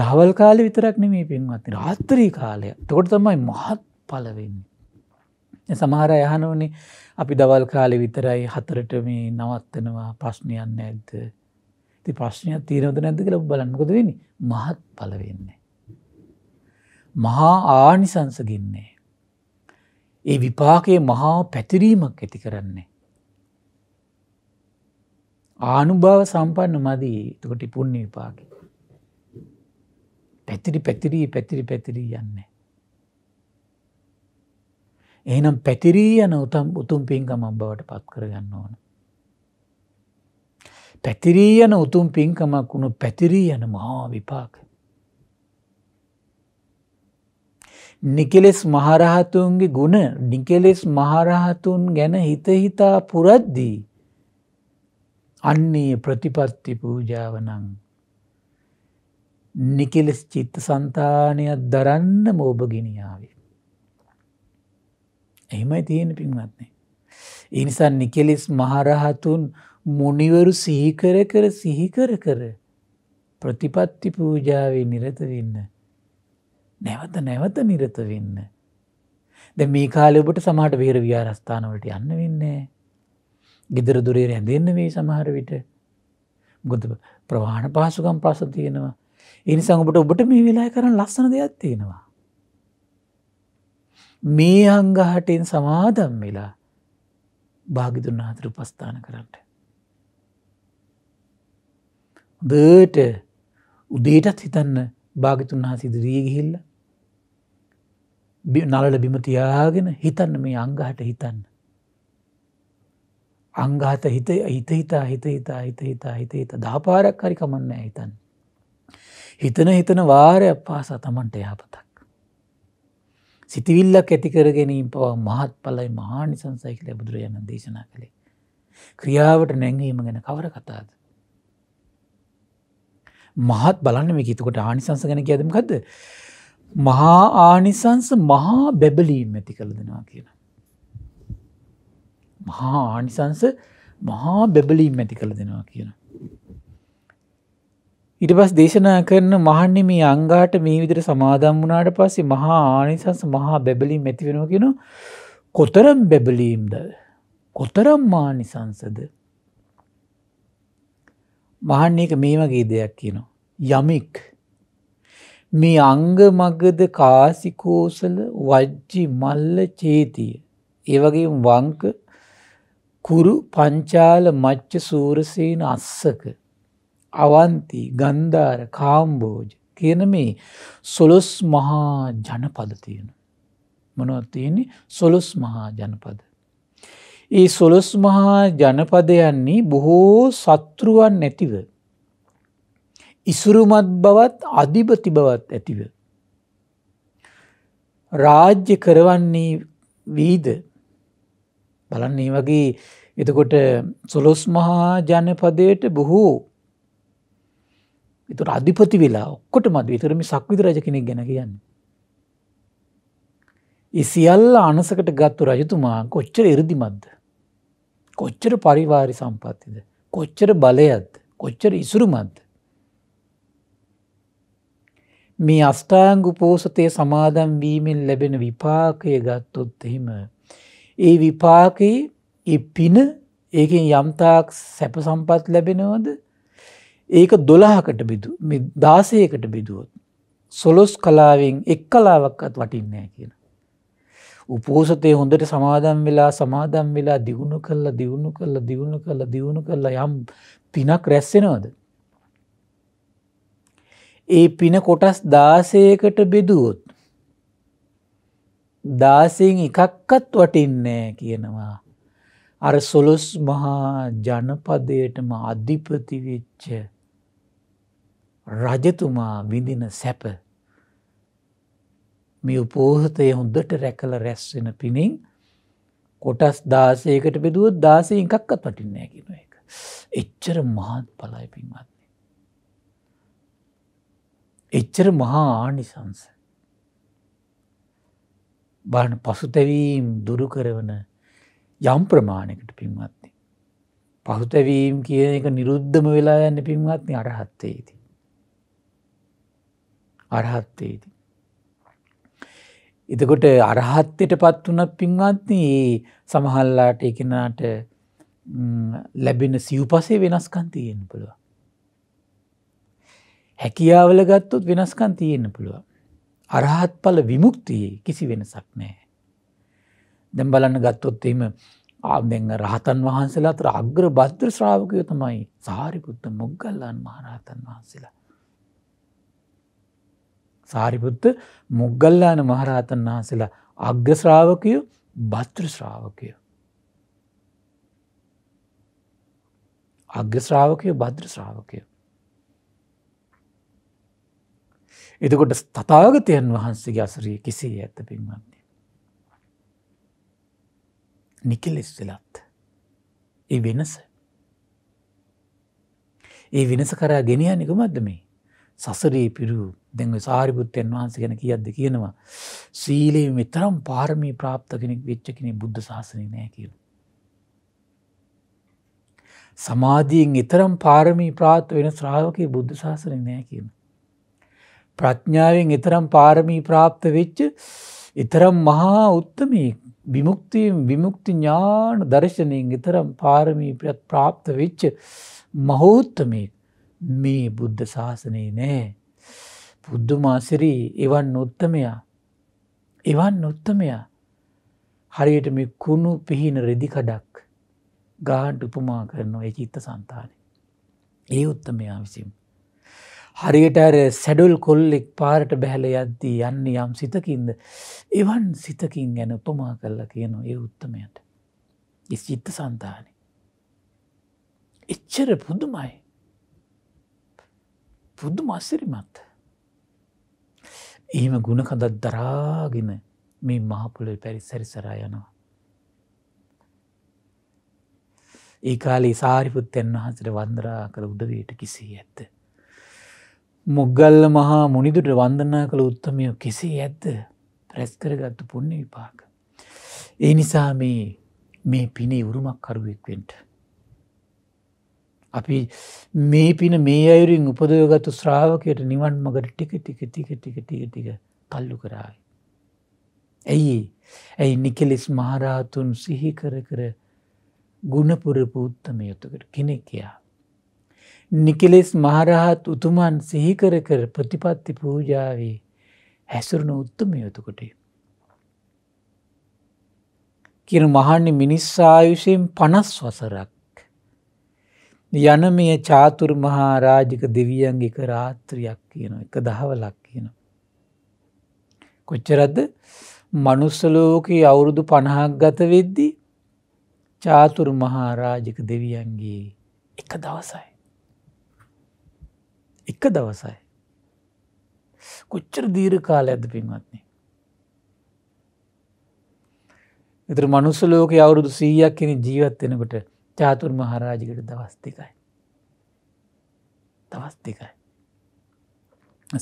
දහවල් කාල විතරක් නෙමේ පෙන්වත් රාත්‍රී කාලය තකොට තමයි මහත් පලවෙන්නේ. සමහර යහනෝනේ අපි දවල් කාලෙ විතරයි හතරට මේ නවත්තනවා ප්‍රශ්නයන්න ඇද්ද ති ප්‍රශ්නයක් තීරවද නැද්ද කියලා බලන්නකොද වෙනි මහත් පලවෙන්නේ. මහා ආනිසංසගින්නේ. ඒ විපාකයේ මහා පැතිරීමක් ඇති කරන්නේ. ආනුභාව සම්පන්න මදී තකට පුුණ විපාක. පැතිරි පැතිරී පැතිරි පැතිරී යන්නේ. එහනම් පැතිරී යන උතම් උතුම් පින්කම බවට පත් කරගන්න ඕන. පැතිරී යන උතුම් පින්කමක් වුණු පැතිරී යන මහා විපාක. නිකෙලෙස් මහරහතුන්ගේ ගුණ නිකෙලෙස් මහරහතුන් ගැන හිතහිතා පුරද්දී. අන්නේ ප්‍රතිපත්ති පූජාවනං. නිකෙලෙස් චිත්ත සන්තානයක් දරන්න මෝභගෙනයාවේ. එහෙමයි තියෙන පින්වත්න්නේ. ඉනිසා නිකෙලෙස් මහරහතුන් මුනිවරු සීකර කර සිහිකර කර ප්‍රතිපත්ති පූජාවේ නිරතවෙන්න. නැවත නැවත නිරත වෙන්න. දැ මේ කාලය ඔබට සමහට වේර ව්‍යාරස්ථානවලට යන්න වෙන්නේ. ගෙදර දුරේ රැඳෙන්න වේ සමහර විට. ගොත ප්‍රවාණ පහසුකම් ප්‍රස තියෙනවා. එනිසා ඔබට ඔබට මේ වෙලා කරන්න ලස්සන දෙයක් තියෙනවා. මේ අංගහටෙන් සමාදම් වෙලා භාගිදුන් අහතුරු පස්ථාන කරන්නට. දට උදේටත් හිතන්න භාගිතුන් හා සිදිරිය ගිහිල්ලා නලල බිමතියාගෙන හිතන්න මේ අංගහට හිතන්න. අංගාත හිත හිත හිතා හිත හිතා හිත හිතා හිත හිත දාපාරක් හරි කමන්න හිතන්. හිතන හිතන වාරයක් පාසා තමන්ට යහපතක්. සිතිවිල්ලක් ඇතිකර ගැනීම පවා මහත් පලයි මහානි සංසයිකල බුදුරයන්න දේශනා කළේ. ක්‍රියාවට නැංවීම ගැන කවර කතාද. මහත් බලන්න මේ කිතකොට ආනිසංස ගැන කියදම කද මහා ආනිසංස මහා බැබලීම් ඇති කළ දෙනා කියන. මහා ආනිසංස මහා බැබලීම් ඇති කළ දෙනවා කියන. ඉටබස් දේශනා කරන මහන්නේ මේ අංගාට මේ විදිර සමාදම් වනාට පස්සේ මහා ආනිසංස මහා බැබලීම් ඇති වෙනවා කියෙන කොතරම් බැබලීම්ද කොතරම් මානිසංසද මහන්නේ එක මේ වගේ දෙයක් කියනවා. යමික් මේ අංග මගද කාසිකෝසල වජ්ජි මල්ල චේතිය. ඒවගේ වංක කුරු පංචාල මච්ච සූරසයන අස්සක. අවන්ති ගන්ධාර කාම්බෝජ කියන මේ සොලොස් මහා ජනපද තියෙන. මොනොත්තියන්නේ සොලොස් මහා ජනපද. ඒ සොලොස් මහා ජනපදයන්නේ බොහෝ සත්තුරුවන් නැතිව ඉසුරුමත් බවත් අධිපති බවත් ඇතිව. රාජ්‍ය කරවන්නේ වීද බලන්නේ වගේ එතකොට සොලොස් මහා ජනපදයට බොහෝ එතුට අධිපති වෙලා ඔක්කොට මත් විතරම සක්විත රජ කෙනෙක් ගැන කියන්න. ඉසිියල්ල අනසකට ගත්තු රජතුමා කොච්චර එරදිමත්ද. කොච්චර පරිවාරි සම්පත්තිද. කොච්චර බලයත් කොච්චර ඉසුරුමත්ද. මේ අස්ථාංග උපෝසතය සමාදම් වීමෙන් ලැබෙන විපාකය ගත්තොත් එහෙම. ඒ විපාකයේ ඒ පින ඒකෙන් යම්තාක් සැප සම්පත් ලැබෙනවද ඒක දොලාහකට බිදු දාසයකට බිදුවොත්. සොලොස් කලාවෙන් එක් කලාවක්කත් වටින්නෑ කියන. උපෝසතය හොඳට සමාදම් වෙලා සමාදම් වෙලා දියුණු කල්ලා දියුණු කල්ලා දියුණු කල්ලා දියුණු කල්ලා යම් පිනක් රැස්සෙනවද. ඒ පින කොටස් දාසයකට බෙදුවොත් දාසයෙන් එකක්කත් වටින්නේ කියනවා. අර සොලොස් මහා ජනපදයටම අධිපතිවෙච්ච රජතුමා විඳින සැප මේ උපෝහතය හොඳට රැකල රැස්වෙන පිණින් කොටස් දාසයකට බෙදුවත් දාසය එකක්කත් වටින්නේ කියෙන එක. එච්චර මහත් පලයි පින්වත්. එච්චර මහා ආනිසංස. බාන පසුතැවීම් දුරු කරවන යම් ප්‍රමාණයකට පින්වත්ති. පසුතැවීම් කියන එක නිරුද්ධම වෙලා යන්න පින්වත්න අරහත්තේති. අරහත්තේති. එතකොට අරහත්තයට පත් වන පින්වත්න්නේ සමහල්ලාට එකනාට ලැබෙන සිව්පසේ වෙනස්කන්තියෙන් පුළුවන්. හැකියාවල ගත්තොත් වෙනස්කන් තියෙන්න්න පුළුව. අරහත් පල විමුක්තියේ කිසි වෙනසක් නෑ. දැම් බලන්න ගත්තොත්තේම ආබැංග රහතන් වහන්සේලා අතර අග්‍ර බද්‍ර ශ්‍රාවකය තමයි සාරිපුත්ත මුොග්ගල්ලන් මහරහතන් වහන්සේලා. සාරිපුත්ත මුග්ගල්ලාන මහරහතන් වහන්සේලා අග්‍ර ශ්‍රාවකය බත්‍ර ශ්‍රාවකය. අග්‍ර ශ්‍රාවකය බද්‍ර ශ්‍රාවකය. එතකොට තතාගතයන් වහන්සේගේ අසරයේ කෙසේ ඇත පෙන්වන්නේ. නිකෙලෙස්සලත් ඒ වෙනස ඒ වෙනස කරා ගෙනයා නිකමත්ද මේ සසරේ පිරු දැව සාරිපුත්තයන් වහන්ස ගැන කියද්ද කියනවා සීලේ මෙතරම් පාරමී ප්‍රාප්ත කෙනෙක් වෙච්ච කෙනෙ බුද්ධ ශාසනය නෑ කියල. සමාධීෙන් එතරම් පාරමී ප්‍රාත් වෙන ශ්‍රාවකය බුද්ධ ශාසනය නෑ කියන්න. ප්‍රඥාවෙන් එතරම් පාරමී ප්‍රාප්ත වෙච්ච එතරම් මහා උත්තමී විමුක්තියෙන් විමුක්ති ඥාන දර්ශනයෙන් එතරම් පාරමී ප්‍රාප්ත වෙච්ච මහෝත්තමය මේ බුද්ධ ශාසනයේ නෑ. බුද්ධමාසිරී එවන් උත්තමයා එවන් උත්තමයා හරියට මේ කුණු පිහින රෙදිකඩක් ගාන්ට උපමා කරනවා ඒ චිත්ත සන්තානය. ඒ උත්තමයා විසිම්. හරියට අර සැඩුල් කොල්ලෙක් පාරට බැහැල යද්දී යන්න යම් සිතකින්ද. එවන් සිතකින් ගැන උපමා කරලා කියනවා ඒ උත්තමයට. ඉස්චිත්ත සන්තාන. එච්චර පුදුමයි. පුද්දු මස්සරිමත්. එහෙම ගුණකදත් දරාගෙන මේ මහපොලොයි පැරි සැරිසරා යනවා. ඒ කාලේ සාරිපුත්තයන් වහන්සට වන්දරා කළ උදවයට කිසි ඇත්ත. මුගල්ල මහා මුනිදුට වන්දනා කළ උත්තමයෝ කෙසේ ඇත්ද ප්‍රැස්කරගත්තු පුුණ්‍ය විපාක. ඒ නිසා මේ මේ පිනේ උරුමක් කරුවෙක්වෙන්ට. අපි මේ පින මේ අයුරින් උපදයගත්තු ශ්‍රාවකයට නිවන් මගට ටික ටික ටික ටික ටික ටික කල්ලු කරායි. ඇයි ඇයි නිකෙලෙස් මහරහතුන් සිහිකර කර ගුණපුරපු උත්තමයොතුකට කෙනෙක් කියයා. නිකෙලෙස් මහරහත් උතුමන් සිහිකර කර ප්‍රතිපත්ති පූජාවේ හැසුරුණු උත්තම යොතුකොටේ. කියන මහන්නේ මිනිස්සායුෂයෙන් පනස් වසරක්. යනමය චාතුර් මහා රාජික දෙවියන්ගේක රාත්‍රියක් කියන එක දහවලක් කියන. කොච්චරද මනුස්සලෝකයේ අවුරුදු පණහක් ගත වෙද්දී චාතුරු මහාරාජික දෙවියන්ගේ එක දවසයි. එක දවසයි. කොච්චර දීර කාල ඇද පින්වත්න්නේ. එතර මනුස්සලෝක අවුරුදු සීයක් කෙන ජීවත්වෙනකොට චාතුර් මහරාජිකට දවස්තිකයි. දවස්තිකයි.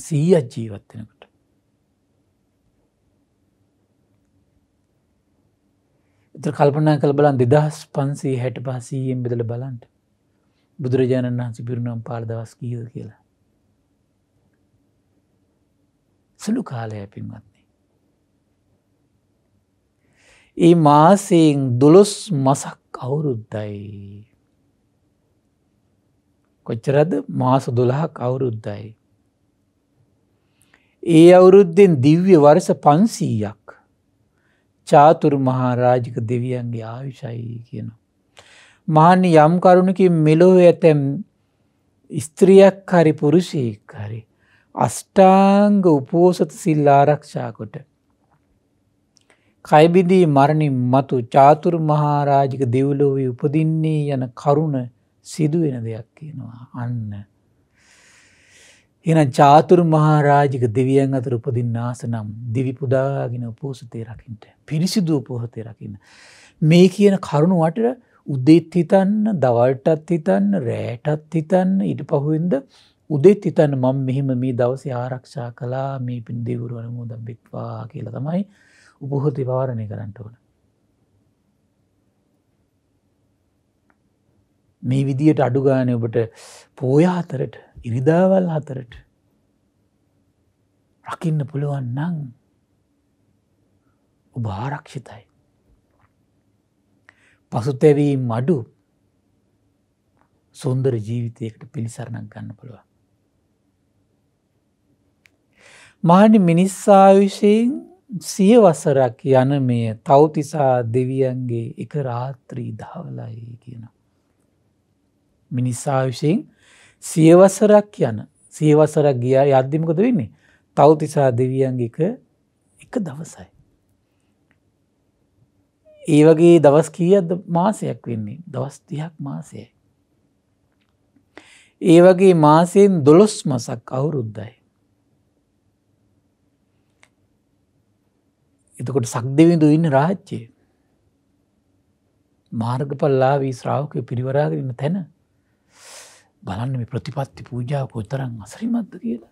සීයක් ජීවත්වෙනකොට. එතර කල්පනා කළ බලන් දෙදහස් පන්සේ හැට පහසීයෙන් බෙදල බලන්ට බුදුරජාණන් වහන්සි පිරුණම් පාල දවස් කීද කියලා. සුළු කාලය පින්වත්න්නේ. ඒ මාසයෙන් දොළොස් මසක් අවුරුද්දයි. කොච්චරද මාස දොළහක් අවුරුද්දයි. ඒ අවුරුද්දෙන් දිව්‍ය වරස පන්සීයක් චාතුර් මහා රාජික දෙවියන්ගේ ආවිශයි කියන. මහන්න යම් කරුණකින් මෙලොව ඇතැම් ස්ත්‍රියක් හරි පුරුෂයෙක් හරි අෂ්ටාංග උපෝසත සිල් ආරක්ෂාකොට. කයිබිදී මරණින් මතු චාතුරු මහාරාජික දෙව්ලොවී උපදින්නේ යන කරුණ සිදුවෙන දෙයක් කියනවා අන්න. එන චාතුරු මහාරාජික දෙවියන් අතර උපදින්න ආසනම් දිවිපුදාගෙන උපෝසතය රකින්ට පිරිසිදු උපෝහතය රකින්න. මේ කියන කරුණුවට උදෙත් හිතන්න දවල්ටත් හිතන්න රෑටත් හිතන්න ඉට පහුවෙන්ද උදෙත් හිතන්න මම මෙහෙම මේ දවසේ ආරක්ෂා කලා මේ පින් දෙවුරුවන මුද බික්වා කියල තමයි උපහොති පවාරණය කරන්නට ඕන. මේ විදියට අඩුගානය ඔබට පෝයාතරට ඉරිදාවල් අතරට රකින්න පුළුවන් නං ඔබ ආරක්ෂිතයි. පසුතැවී මඩු සොන්දර ජීවිතයකට පිළිසරණක් ගන්න පුළුවන්. මහනි මිනිස්සායුෂයෙන් සියවසරක් යන මේ තවතිසා දෙවියන්ගේ එක රාත්‍රී දහවලයි කියන. මිනිස්සායුෂයෙන් සියවසරක් යන සියවසරක් ගියා අධ්‍යමකද වෙන්නේ තවතිසා දෙවියන්ගේක එක දවසයි. ඒ වගේ දවස් කියද මාසයක් වෙන්නේ දවස්තියක් මාසයයි. ඒ වගේ මාසයෙන් දොළොස් මසක් අවුරුද්දයි. එතකොට සක්දවිඳු ඉන්න රාජ්‍යය. මාර්ගපල්ලා වී ශ්‍රාවකය පිරිවරාගන්න තැන බලන්න මේ ප්‍රතිපත්ති පූජාව කොතරන් අසරිමත්ද කියලා.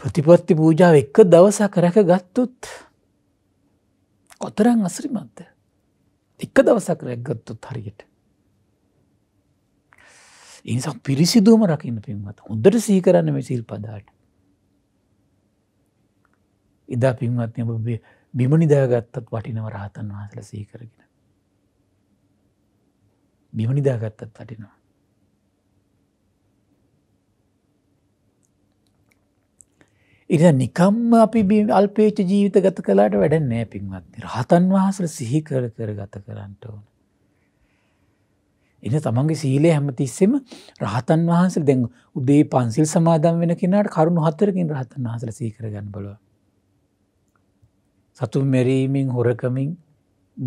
ප්‍රතිපත්ති පූජාව එක්ක දවස කරැක ගත්තුත් කොතරන් අසරිමත්ද. එක්ක දවසක් රැක්ගත්තුත් හරියට. ඉනිසා පිරිසිදුවම රකින්න පින්වත් හොඳට සීකරන්න මේ සිල් පදාට. එදා පින්වත්නය ඔබේ බිමනිදාගත්තත් වටිනව රහතන් වහසල සීකරගෙන. බිමනිදාගත්තත් වටිනවා. ඉරි නිකම්ම අපි අල්පේච ජීවිත ගත කලාට වැඩ නෑ පින්වත් රහතන් වහසර සිහිකර කර ගත කරන්නට ඕන. එන තමන්ගේ සීලේ හැමතිස්සෙම රහතන් වහන්සේ දැන් උදේ පන්සිල් සමාදම් වෙන කෙනට කරුණු හතරකින් රහතන් වහසර සීකර ගන්න බලවා. සතුන් මෙරීමෙන් හොරකමින්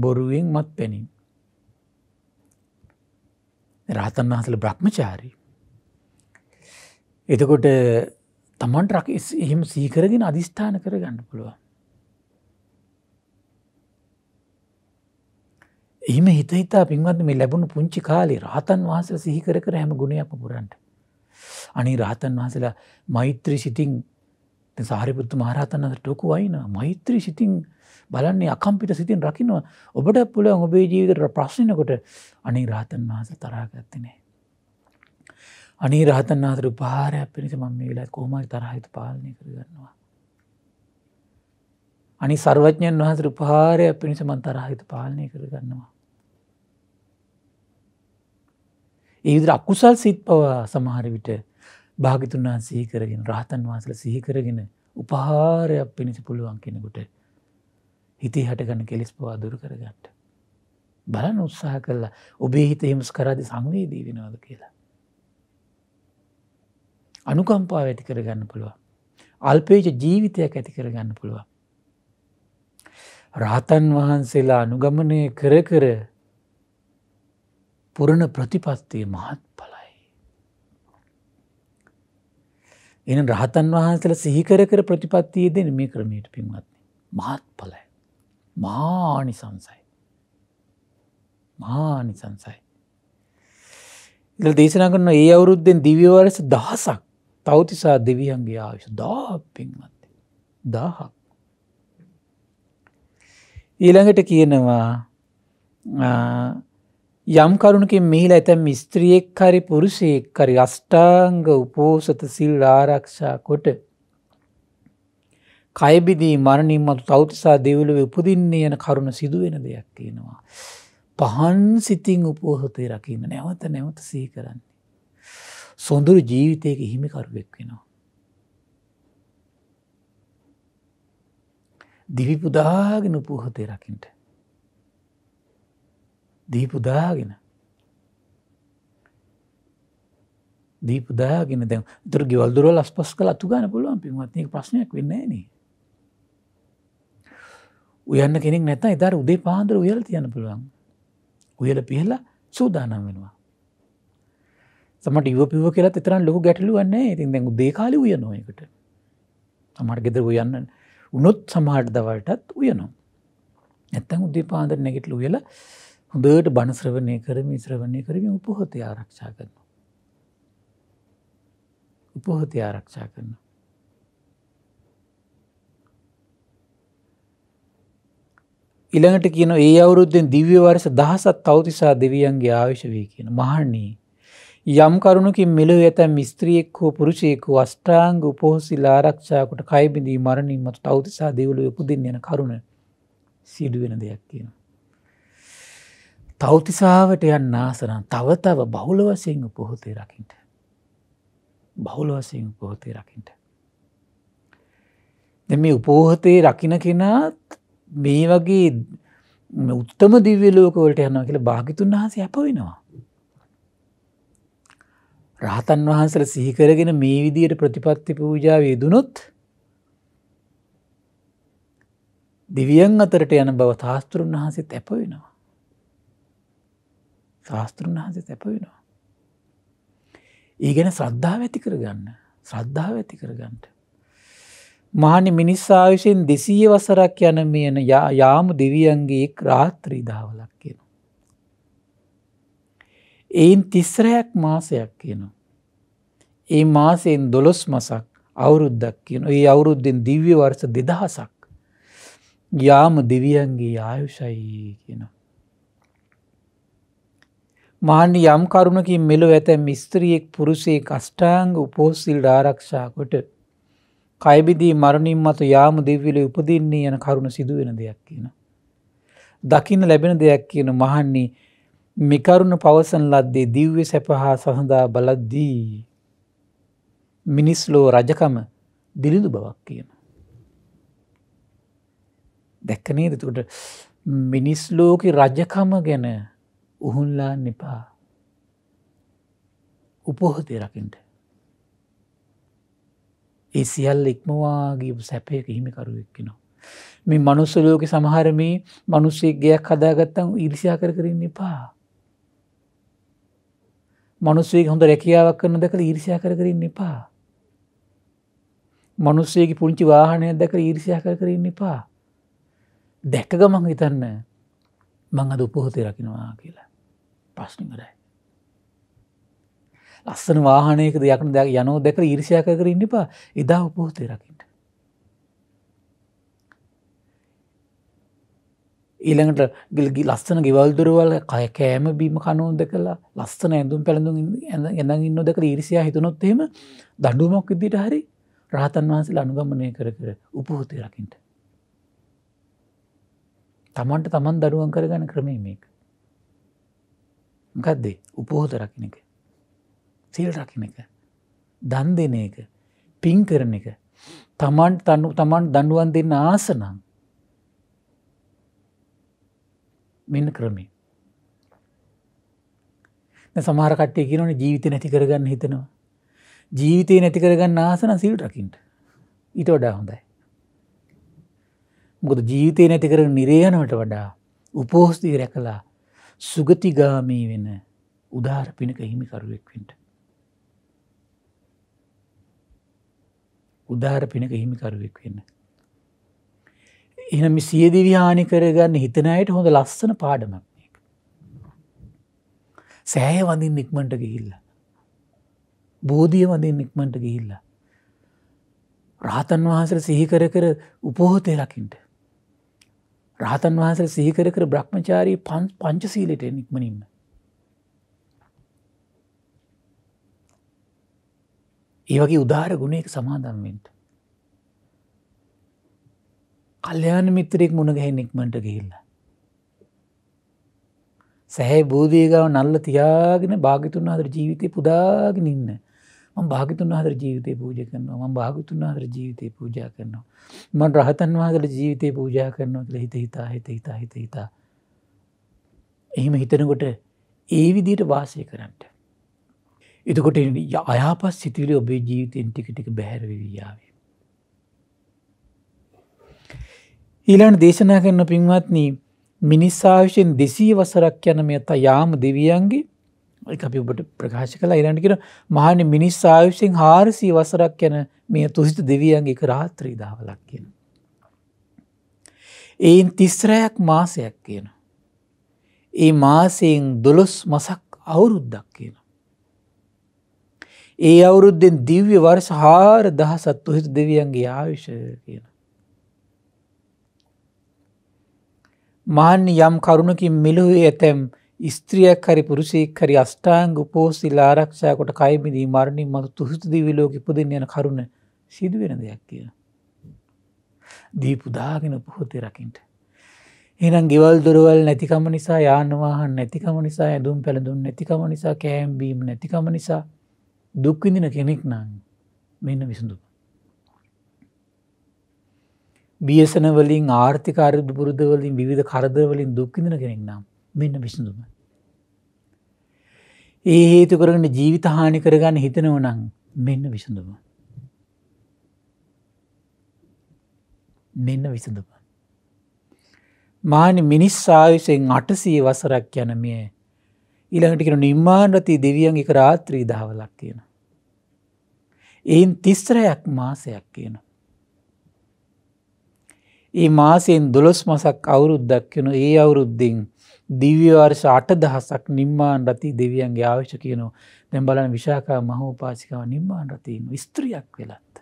බොරුවෙන් මත් පැනින්. රහතන් වහසල බ්‍රහ්මචාරී. එතකොට තමන්ට රක් එහෙම සීකරගෙන අධිෂ්ඨාන කර ගන්න පුළුවන්. එහම හිත හිතා පින්වත් මේ ලැබුණු පුංචි කාලේ රහතන් වහසල සිහිකර කර හැම ගුණයක් පුරන්ට. අනි රහතන් වහසලා මෛත්‍රී සිතින් සාරිපුත්තු මහරහතන්නට ටොකු අයින මෛත්‍රී සිතින් බලන්නේ අකම්පිට සිතින් රකිනවා ඔබට පුළ ඔබේ ජීවිතට ප්‍රශ්නකොට අනි රහතන් වහස තරාගත්තනේ. අනි රහතන් අතර උපාරයක් පිණිස මම මේ වෙලා කොහමයි තරහිත පාලනය කරගන්නවා. අනි සර්වඥන් වහසර උපාරයක් පිණිස මන් තරහිත පාලනය කරගන්නවා. ඒවිදි අකුසල් සිත් පවා සමහර විට භාගිතුන් වහන් සහිකරගෙන රහතන් වහන්සල සිහිකරගෙන උපහාරයක් පිණිස පුළුවන් කෙනෙකුට හිතේ හටගන්න කෙලෙස් පවා දුර කරගන්නට. බලන උත්සාහ කරලා ඔබේ හිත හිමස් කරාද සංවේදී වෙනවාද කියලා. අනුකම්පා ඇති කරගන්න පුළුවන්. අල්පේජ ජීවිතයක් ඇති කරගන්න පුළුවන්. රාතන් වහන්සේලා අනුගමනය කර කර පුරණ ප්‍රතිපත්තිය මහත් පල. එන රහතන් වහන්සල සිහිකර කර ප්‍රතිපත්තිය දෙන මේ ක්‍රමයට පින්වත්න්නේ. මහත් පලයි. මානි සංසයි. මානි සංසයි. ඉ දේශනා කරන ඒ අවුරුද්දෙන් දිවවරස දහසක් තවතිසා දෙවියන්ගේ ආවිශ දා පින්වත්තේ. දහක්. ඊළඟට කියනවා යම් කරුණකින් මෙහිල ඇතැම් ස්ත්‍රියෙක් හරි පුරුෂයෙක් හරි අෂ්ටාංග උපෝසත සිල් ආරක්ෂා කොට. කයබිදී මරණින් මතු තෞතිසා දෙවලුව උපදින්නේ යන කරුණ සිදුවෙන දෙයක් තියෙනවා. පහන් සිතින් උපෝහතය රකින්න නැවත නැවත සී කරන්නේ. සොඳුරු ජීවිතයක හිමිකරුවෙක් වෙනවා. දිවිපුදාගෙන උපූහතය රකින්ට. දීපු දාගෙන දීපු දාගෙන දැ තුර ගවල්දුරෝ ලස් පස් කළ අතුගන පුළුවන් පිමත්නක ප්‍රශ්නයක් වෙන්නේන උයන්න කෙනෙක් නැත ඉතර උදේ පාන්දර උයල් තියන පුළුවන් උයල පිහල්ල සූදානම් වෙනවා සමට ඉව පිව කියලා තරන් ලොක ගැටලුවන්නේ ඉතින් දැ දේකාල උය නොයකට තමට ගෙදර උයන්න උනොත් සමහට දවල්ටත් උයනවා ඇත්තන් උදේ පාන්දර නැගටලු වෙලා හොඳට බණශ්‍රවණය කරම ශ්‍රවණය කරමින් උපහොතය ආරක්ෂා කරනවා. උපහොතය ආරක්ෂා කරනවා. ඉළඟට කියන ඒ අවුරුද්දෙන් දිව්‍ය වර්ස දහසත් තවතිසා දෙවියන්ගේ ආවිශ වී කියන මහන්නේ. යම් කරුණකින් මෙලොව ඇතැම් මිස්ත්‍රියෙක් හෝ පුරුෂයෙකු අස්ට්‍රාංග උපහොසිල් ආරක්ෂාකොට කයිබිඳී මරණින් මතු තවතිසා දෙවලු යපුදින් යන කරුණ සිදුවෙන දෙයක් කියනවා. තෞතිසාාවට යන්න ආසනම් තව තව බහුල වසයෙන් උපොහොතේ රකින්ට. බහුල වසයෙන් උපොහොතේ රකින්ට. දෙ මේ උපෝහතේ රකින කෙනාත් මේ වගේ උත්තම දිව්‍යලෝකවලට යනවා කියල භාගිතුන් වහන්සේ අපවෙනවා. රහතන් වහන්සල සිහිකරගෙන මේ විදියට ප්‍රතිපත්ති පූජාවේ දුනොත් දිවියන් අතරට යන බව තාස්තෘන් වහන්සේත් ඇපවෙනවා. ශාස්තෘන් වහන්සේ තැපවෙනවා. ඒ ගැන ශ්‍රද්ධාව ඇති කරගන්න ශ්‍රද්ධාව ඇති කරගන්නට. මහනි මිනිස් ආයුෂයෙන් දෙසීය වසරක් යන මෙයන යාමු දෙවියන්ගේ එක් රාත්‍රී දාවලක් කියනවා. එයින් තිස්රයක් මාසයක් කියනවා. ඒ මාසයෙන් දොළොස් මසක් අවුරුද්දක් කියන ඒ අවුරුද්දෙන් දිව්‍ය වර්ස දෙදහසක් යාම දෙවියන්ගේ ආයුෂයි කියනවා. මහන්නේ යම් කරුණකින් මෙලොව ඇතැම් ස්ත්‍රියෙක් පුරුෂයේ කෂ්ඨාංග උපෝස්සිල් ආරක්ෂා කොට. කයිබිදී මරණින් මතු යාම දෙව්විලේ උපදින්නේ යන කරුණ සිදුවෙන දෙයක් කියන. දකින්න ලැබෙන දෙයක් කියන මහන්නේ මෙකරුණ පවසන ලද්දේ දිව්‍ය සැපහා සහඳා බලද්දී. මිනිස්ලෝ රජකම දිලිඳු බවක් කියන. දැක්කනේදතුට මිනිස්ලෝක රජකම ගැන උහුන්ලා නිපා උපොහොතය රකින්ට ඒ සියල් ඉක්මවාගේ සැපය හිමිකරුවෙක්කිනවා. මේ මනුස්සලෝක සමහරම මනුස්සේ ගයක් හදාගත්තම් ඉරිසියා කර කරන්න එපා. මනුස්සේ හොඳ රැකියාවක් කරන දැකළ ඉරිසියා කර කරන්න එපා. මනුස්සේගේ පුංචි වාහනය දැක ඉරිසියා කර කරන්න එපා. දැක්ක ගමන් හිතන්න මං අද උපොහොතය රකිනවා කියලා. ප්‍රශ්නිකරයි. ලස්සන වාහනයක දෙයක්න දෙයක් යනෝ දැක ඉරිසියා කර ඉන්නිපා එදා උපහෝතය රකිට. ඊළඟට ගිල්ගි ලස්සන ගෙවල් දුරවල කය කෑම බීම කනුවන් දෙකලා ලස්සන ඇඳුම් පැළඳු ඇඳ ඉන්න දෙක ඉරිසියා හිතනොත්තේම දඩුවමක් ඉදිට හරි රහතන් වහන්සේ අනුගමනය කර කර උපහෝතය රකින්ට. තමන්ට තමන් දඩුවන් කරගන ක්‍රමේ මේක. ගත්දේ උපහෝත රකින එක සිල් රකින එක දන් දෙන එක පින් කරන එක තමන් තන්නු තමන් දඩුවන් දෙන්න ආසනම් මෙන්න ක්‍රමේ සමහර කට්ටය කියනවන ජීවිත නැති කරගන්න හිතනවා ජීවිතය නැති කරගන්න ආසන සිල් රකින්ට ඊට වඩා හොඳයි මොකද ජීවිතය නැති කරන නිරේයනවට වඩා උපෝස්තිී රැකලා සුගතිගාමී වෙන උදාර පිනක හිමිකරුවෙක් වෙන්ට. උදාර පිනක හිමිකරුවෙක් වෙන්න. එනම සියදිවිහානි කරගන්න හිතනයට හොඳ ලස්සන පාඩමක්. සෑය වඳින් ඉක්මට ගිහිල්ල. බෝධිය වඳින් ඉක්මට ගිහිල්ලා. රාතන් වහසර සිහිකර කර උපොහොතය ලකින්ට. රහතන් වහන්සේ සිහිකර කර බ්‍රහ්මචාරී පන් පංචසීලට නික්මනින්ම. ඒවගේ උදාර ගුණයක සමාදම්වෙන්ට. කල්්‍යයාන මිත්‍රයෙක් මුණගැහෙන් ඉක්මට ගිහිල්ලා. සැහැ බෝධය ගාව නල්ල තියාගෙන භාගිතුන් අදර ජීවිතය පුදාගෙන ඉන්න ම භාගතුන් හදර ජීවිතය පූජ කරනවා ම භාගතුන් හදර ජීවිතය පූජා කරනවා. මන් රහතන් වහදර ජීවිතය පූජා කරනවා කියල හිත හිතා හිත හිතා හිත හිතා. එහෙම හිතනකොට ඒ විදියට වාසය කරන්නට. එතකොට අයාපස් සිතිවිලි ඔබේ ජීවිතයෙන් ටික ටික බැහැරවිවියාවේ. ඊළන් දේශනා කරන පින්වත්නී මිනිස්සාවිෂයෙන් දෙසී වසරක් යන මෙත යාම දෙවියන්ගේ එක අපි ඔබට ප්‍රකාශ කලා ඉරන්ට කියෙන මහනි මිනිස් ආයුෂයෙන් හාරසී වසරක් යැන මේ තුසිත දෙවියන්ගේ එක රාත්‍රී දාවලක් කියන. එයින් තිස්රයක් මාසයක් කියන. ඒ මාසයෙන් දොළොස් මසක් අවුරුද්දක් කියන. ඒ අවුරුද්දෙන් දිව්‍ය වර්ෂ හාර දහසත් තුහිත දෙවියන්ගේ ආවිෂය කියන. මාන්‍ය යම් කරුණකින් මිලුවේ ඇතැම් ස්ත්‍රියක් හරි පුරුෂයෙක් හරි අෂ්ටාංග උපෝසිල් ආරක්ෂාකොට කයිබිදී මරණින් මතු තුහුතු දිවිලෝක ඉපදින්න යන කරුණ සිදුවෙන දෙයක් කිය. දීපු දාගෙන පොහොතේ රකින්ට. එනම් ගෙවල් දොරවල් නැතිකම නිසා යානවාහන් නැතිකම නිසා ඇදුම් පැළඳුන් නැතිකම නිසා කෑම්බීම නැතිකම නිසා දුක්විඳින කෙනෙක් නං මෙන්න විසඳුම. බියසනවලින් ආර්ථිකාරය දුපුරදවලින් විධ කරදවලින් දුක්විඳන කෙනෙක් නම්. මෙන්න විසඳුම. ඒ හේතු කරගෙන ජීවිත හානි කරගන්න හිතනවනං මෙන්න විසඳුම. මෙන්න විසඳුම. මාන මිනිස් ආයුෂයෙන් අටසී වසරක් යන මිය ඉළඟට කෙන නිර්මාණරති දෙවියන් එක රාත්‍රී දහවලක් තියෙන. එයින් තිස්තරයක් මාසයක් කියන. ඒ මාසයෙන් දොළොස් මසක් අවුරුද්දක් වෙන ඒ අවුරුද්ධින් දිව්‍යවර්ෂ අටදහසක් නිර්මාණ රති දෙවියන්ගේ ආවිශ කියනවා දැම් බලන විශාකා මහෝපාසිකාව නිර්මාණ රතියන ස්ත්‍රියක් වෙලත්.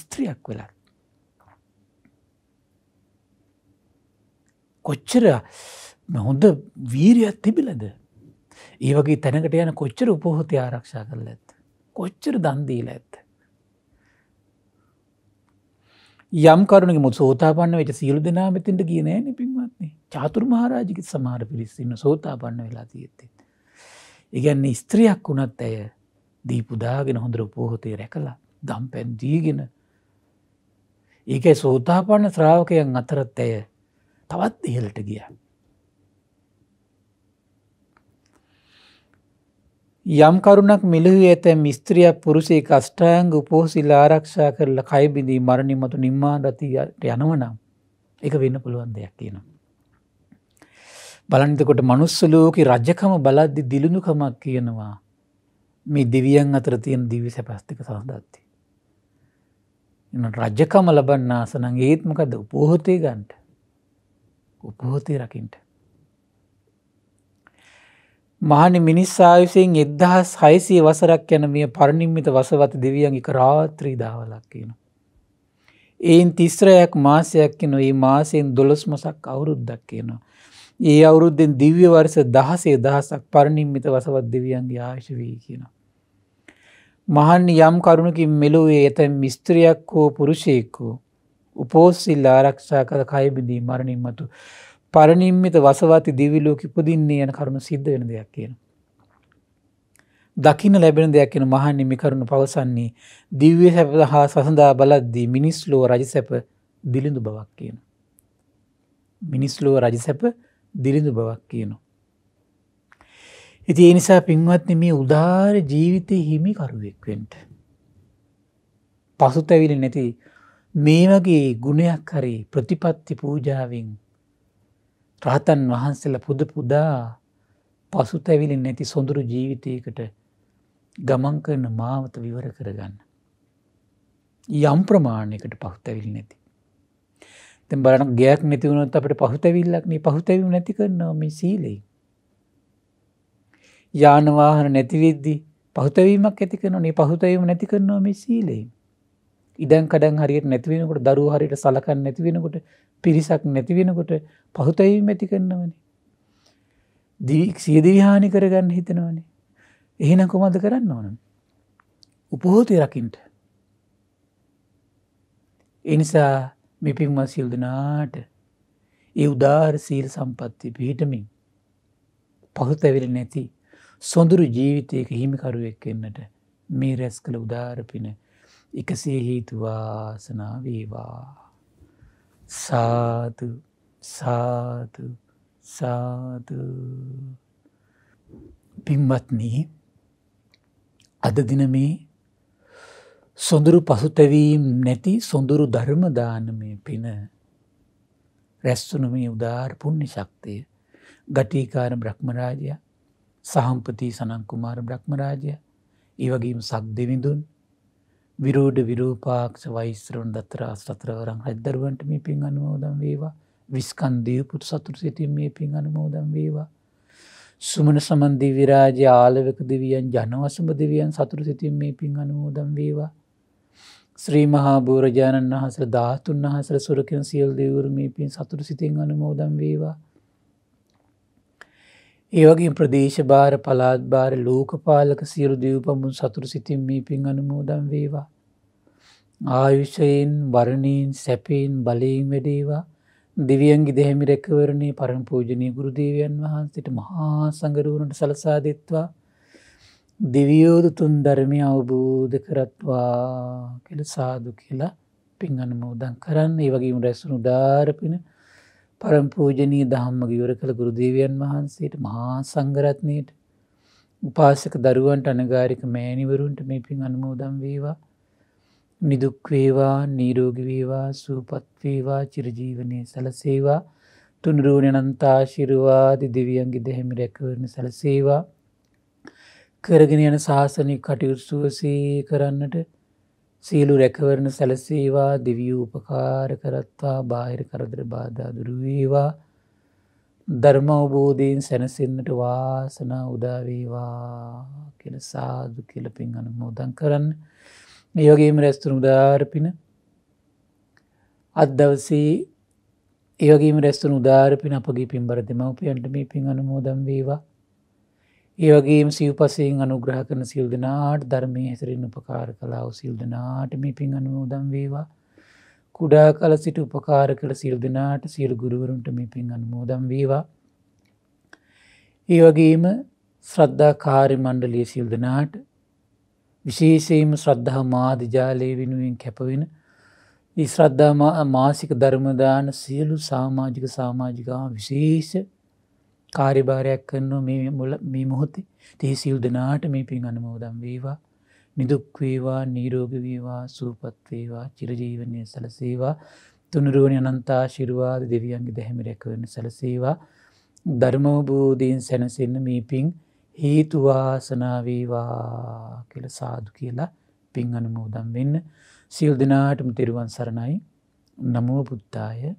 ස්ත්‍රියක් වෙලත්. කොච්චර හොඳ වීරයක් තිබිලද. ඒවගේ තැනකට යන කොච්චර උපහොතය ආරක්ෂා කරල ඇත්. කොච්චර දන්දීල ඇත්ත. යම් කරුණක මුත් සෝතාපන්න වෙට සියලු දෙනා මෙතෙන්ට කියනෑන පින්වත්න්නේ චාතුර මහරාජික සමහර පිරිස්සන්න සෝතාපන්න වෙලා තියත්තේ. ඒගැන්නේ ස්ත්‍රියක් වුණත් ඇය දීපුදාගෙන හොඳර පොහොතේ රැකලා දම් පැන් දීගෙන ඒකයි සෝතාපන්න ශ්‍රාවකයන් අතරත් ඇය තවත් ඉහලට ගියා. යම් කරුණක් මිලහි ඇතැම් ස්ත්‍රියයක් පුරුසේ කෂ්ඨායංග උපෝසිල් ආරක්ෂා කරල කයිබිඳී මරණින් මතු නිම්මාරතියට යනවනම් එක වෙන්න පුළුවන් දෙයක් තියෙනවා. බලන්තකොට මනුස්සලෝක රජ්‍යකම බලද්දි දිලුණුකමක් කියනවා මේ දෙවියන් අතර තියෙන දිවි සැපස්තික සහදත්ති. රජ්‍යකම ලබන්න ආසනං ඒත්මකද උපොහොතේ ගන්ට උපොහොතේ රකින්ට මහනි මිනිස් ආයුසයෙන් එදහස් හයිසිය වසරක් යැන මිය පරණින්මිත වසවත දෙවියන්ගික රාත්‍රී දාවලක්කෙන. එයින් තිස්රයක් මාසයක් නො ඒ මාසයෙන් දොළොස්මසක් අවුරුද්දක් කියනවා. ඒ අවුරුද්දෙන් දිව්‍ය වර්ස දහසේ දහසක් පරණින්මිත වසවත් දෙවියන්ගේ ආශ වී කියනවා. මහන් යම් කරුණකින් මෙලොවේ ඇතැම් මිස්ත්‍රියක් හෝ පුරුෂයෙක් වූ උපෝස්සිල් ආරක්ෂා කර කයබිදී මරණින් මතු පරණින්මිත වසවාති දිවිලෝක ඉපදින්නේ යන කරුණු සිද්ධ වෙන දෙයක් කියන. දකින ලැබෙන දෙයක් කියෙන මහන්නිමි කරුණු පවසන්නේ දිව්‍ය සැපද හා සසඳා බලද්දී මිනිස්ලෝ රජ සැප දිලිඳු බවක් කියන. මිනිස්ලෝ රජ සැප දිලිඳු බවක් කියනවා. ඉති එනිසා පින්වත්න මේ උදාර ජීවිතය හිමිකරුවෙක්වෙන්ට. පසුතැවිලි නැති මේ වගේ ගුණයක් හරි ප්‍රතිපත්ති පූජාවෙන් රහතන් වහන්සේලා පුද පුදා පසුතැවිලි නැති සොඳුරු ජීවිතයකට ගමන් කරන මාවත විවර කරගන්න. යම් ප්‍රමාණයකට පහුතැවිලි නැති. තැම් බලන ගයක් නැතිවුණොත් අපට පහුතැවිල්ලක් මේ පහුතැවිලි නැති කරනවා මේ සීලෙයි. යානවාහන නැතිවෙද්දි පහුතැවීමක් ඇති කරනවා මේ පහුතැවීම නැති කරනවා මේ සීලෙයි. ඉඩන් කඩන් හරියට නැතිවෙනකොට දරු හරිට සලකන්න නැතිවෙනකොට පිරිසක් නැතිවෙනකොට පහුතැවීම ඇති කරන්නවන. සියදිවිහානි කරගන්න හිතෙනවනේ. එහෙන කොමද කරන්න ඕන. උපහෝතය රකින්ට. එනිසා මෙපින්ම සිල්දනාට ඒ උදාර සීල් සම්පත්ති පිහිටමින් පහුතැවිල නැති සොඳුරු ජීවිතයක හිමිකරුවෙක් එන්නට මේ රැස් කළ උදාරපින එකසේ හේතුවාසනා වේවා සාතු සාතු සාතු පිම්මත්නී අදදින මේ සොඳුරු පසුතැවීම් නැති සොඳුරු ධර්මදානමය පින රැස්සුනු මේ උදාර් පුුණ්‍ය ශක්තිය ගටීකාර බ්‍රහ්මරාජය සහම්පති සනංකුමාර බ්‍රහ්මරාජය ඒවගේම සක් දෙවිඳුන් විරෝඩ විරූපාක්ෂ වෛස්ත්‍රවන් දත්තර අස්තතරවරං රැද්දරුවන්ට මේ පින් අනුමෝදම් වේවා විස්කන්දයපුට සතුර සිතින් මේ පින් අනුමෝදම් වේවා. සුමන සමන්දී විරාජ ආලවක දෙවියන් ජනවසම දෙවියන් සතුර සිතින් මේ පින් අනුමෝදම් වේවා. ශ්‍රී මහා බෝරජාණන් වහසර ධාතුන් වහසර සුරකෙන් සියල් දෙවරු මේ පින් සතුරු සිතින් අනුමෝදම් වේවා. ඒවගේ ප්‍රදේශ භාර පලාත් භාර ලෝකපාලක සියලු දවපමුන් සතුරු සිතින් මේ පින් අනුමෝදම් වේවා. ආයුෂයෙන් වරණීන් සැපයෙන් බලයෙන් වැඩේවා දෙවියන්ගි දෙහැමි රැකවරණේ පරම් පූජනය ගුරුදේවයන් වහන්සට මහා සඟරුවනට සලසා දෙත්වා දෙවියෝදු තුන් ධර්මය අවබෝධ කරත්වා කළ සාදු කියලා පින් අනමෝදන් කරන්න ඒ වගේම රැසුණු ධාරපින පරම්පූජනී දහම්ම ගිවර කළ ගුරුදේවයන් වහන්සේට මහා සංගරත්නයට උපාසක දරුවන්ට අනගාරික මෑනිවරුන්ට මේ පින් අනමෝදම් වේවා නිදුක්වේවා නීරෝගිවේවා සූපත්වේවා චිරජීවනය සලසේවා තුන්රුවණනන්තාශිරවාදි දෙවියන්ගේ දෙහෙමි රැකවරණ සලසේවා කරගෙන යන ශාසනය කටයුත්සුවසේ කරන්නට සියලු රැකවරණ සැලසේවා දෙවියූ උපකාර කරත්වා බාහිර කරදර බාධා දුරුවේවා ධර්ම අවබෝධයෙන් සැනසෙන්න්නට වාසනා උදාවේවා කෙන සාදු කියලපින් අනු මෝදන් කරන්න ඒවගේම රැස්තුරු උදාරපින අත්දවසේ ඒවගේම රැස්තුන උදාරපින අපගේ පින් බර දෙමවපියන්ට මේ පින් අනු මෝදම් වේවා ඒවගේ සිව්පසයෙන් අනුග්‍රහ කරන සිල් දෙනාට ධර්මය හැසිරෙන් උපකාර කලාව සිල් දෙනාට මේ පින් අනුමෝදම් වේවා. කුඩා කල සිට උපකාර කළ සිල් දෙනාට සියල් ගුරුවරුන්ට මේ පින් අනුමෝදම් වේවා. ඒවගේම ශ්‍රද්ධා කාරි මණ්ඩලිය සිල් දෙනාට විශේෂයම ශ්‍රද්ධහ මාධජාලය වෙනුවෙන් කැපවෙන ශ්‍රද්ධා මාසික ධර්මදාන සියලු සාමාජික සාමාජිකා විශේෂ කාරිභාරයක් කරනවා මේ මොහොතේ තිහි සිල් දෙනාට මේ පින් අනමෝදම් වේවා නිදුක්වේවා නීරෝගවේවා සූපත්වේවා චිරජීවනය සැලසේවා තුනරුවණ අනන්තා ශිරවාද දෙවියන්ගේ දැහැමිරැකවන සැලසේවා ධර්මෝබෝධීන් සැනසෙන්න මේ පින් හේතුවාසනාවේවා කියල සාදු කියලා පින් අනමෝදම් වෙන්න සිල් දෙනාටම තෙරුවන් සරණයි නමෝ බුද්ධාය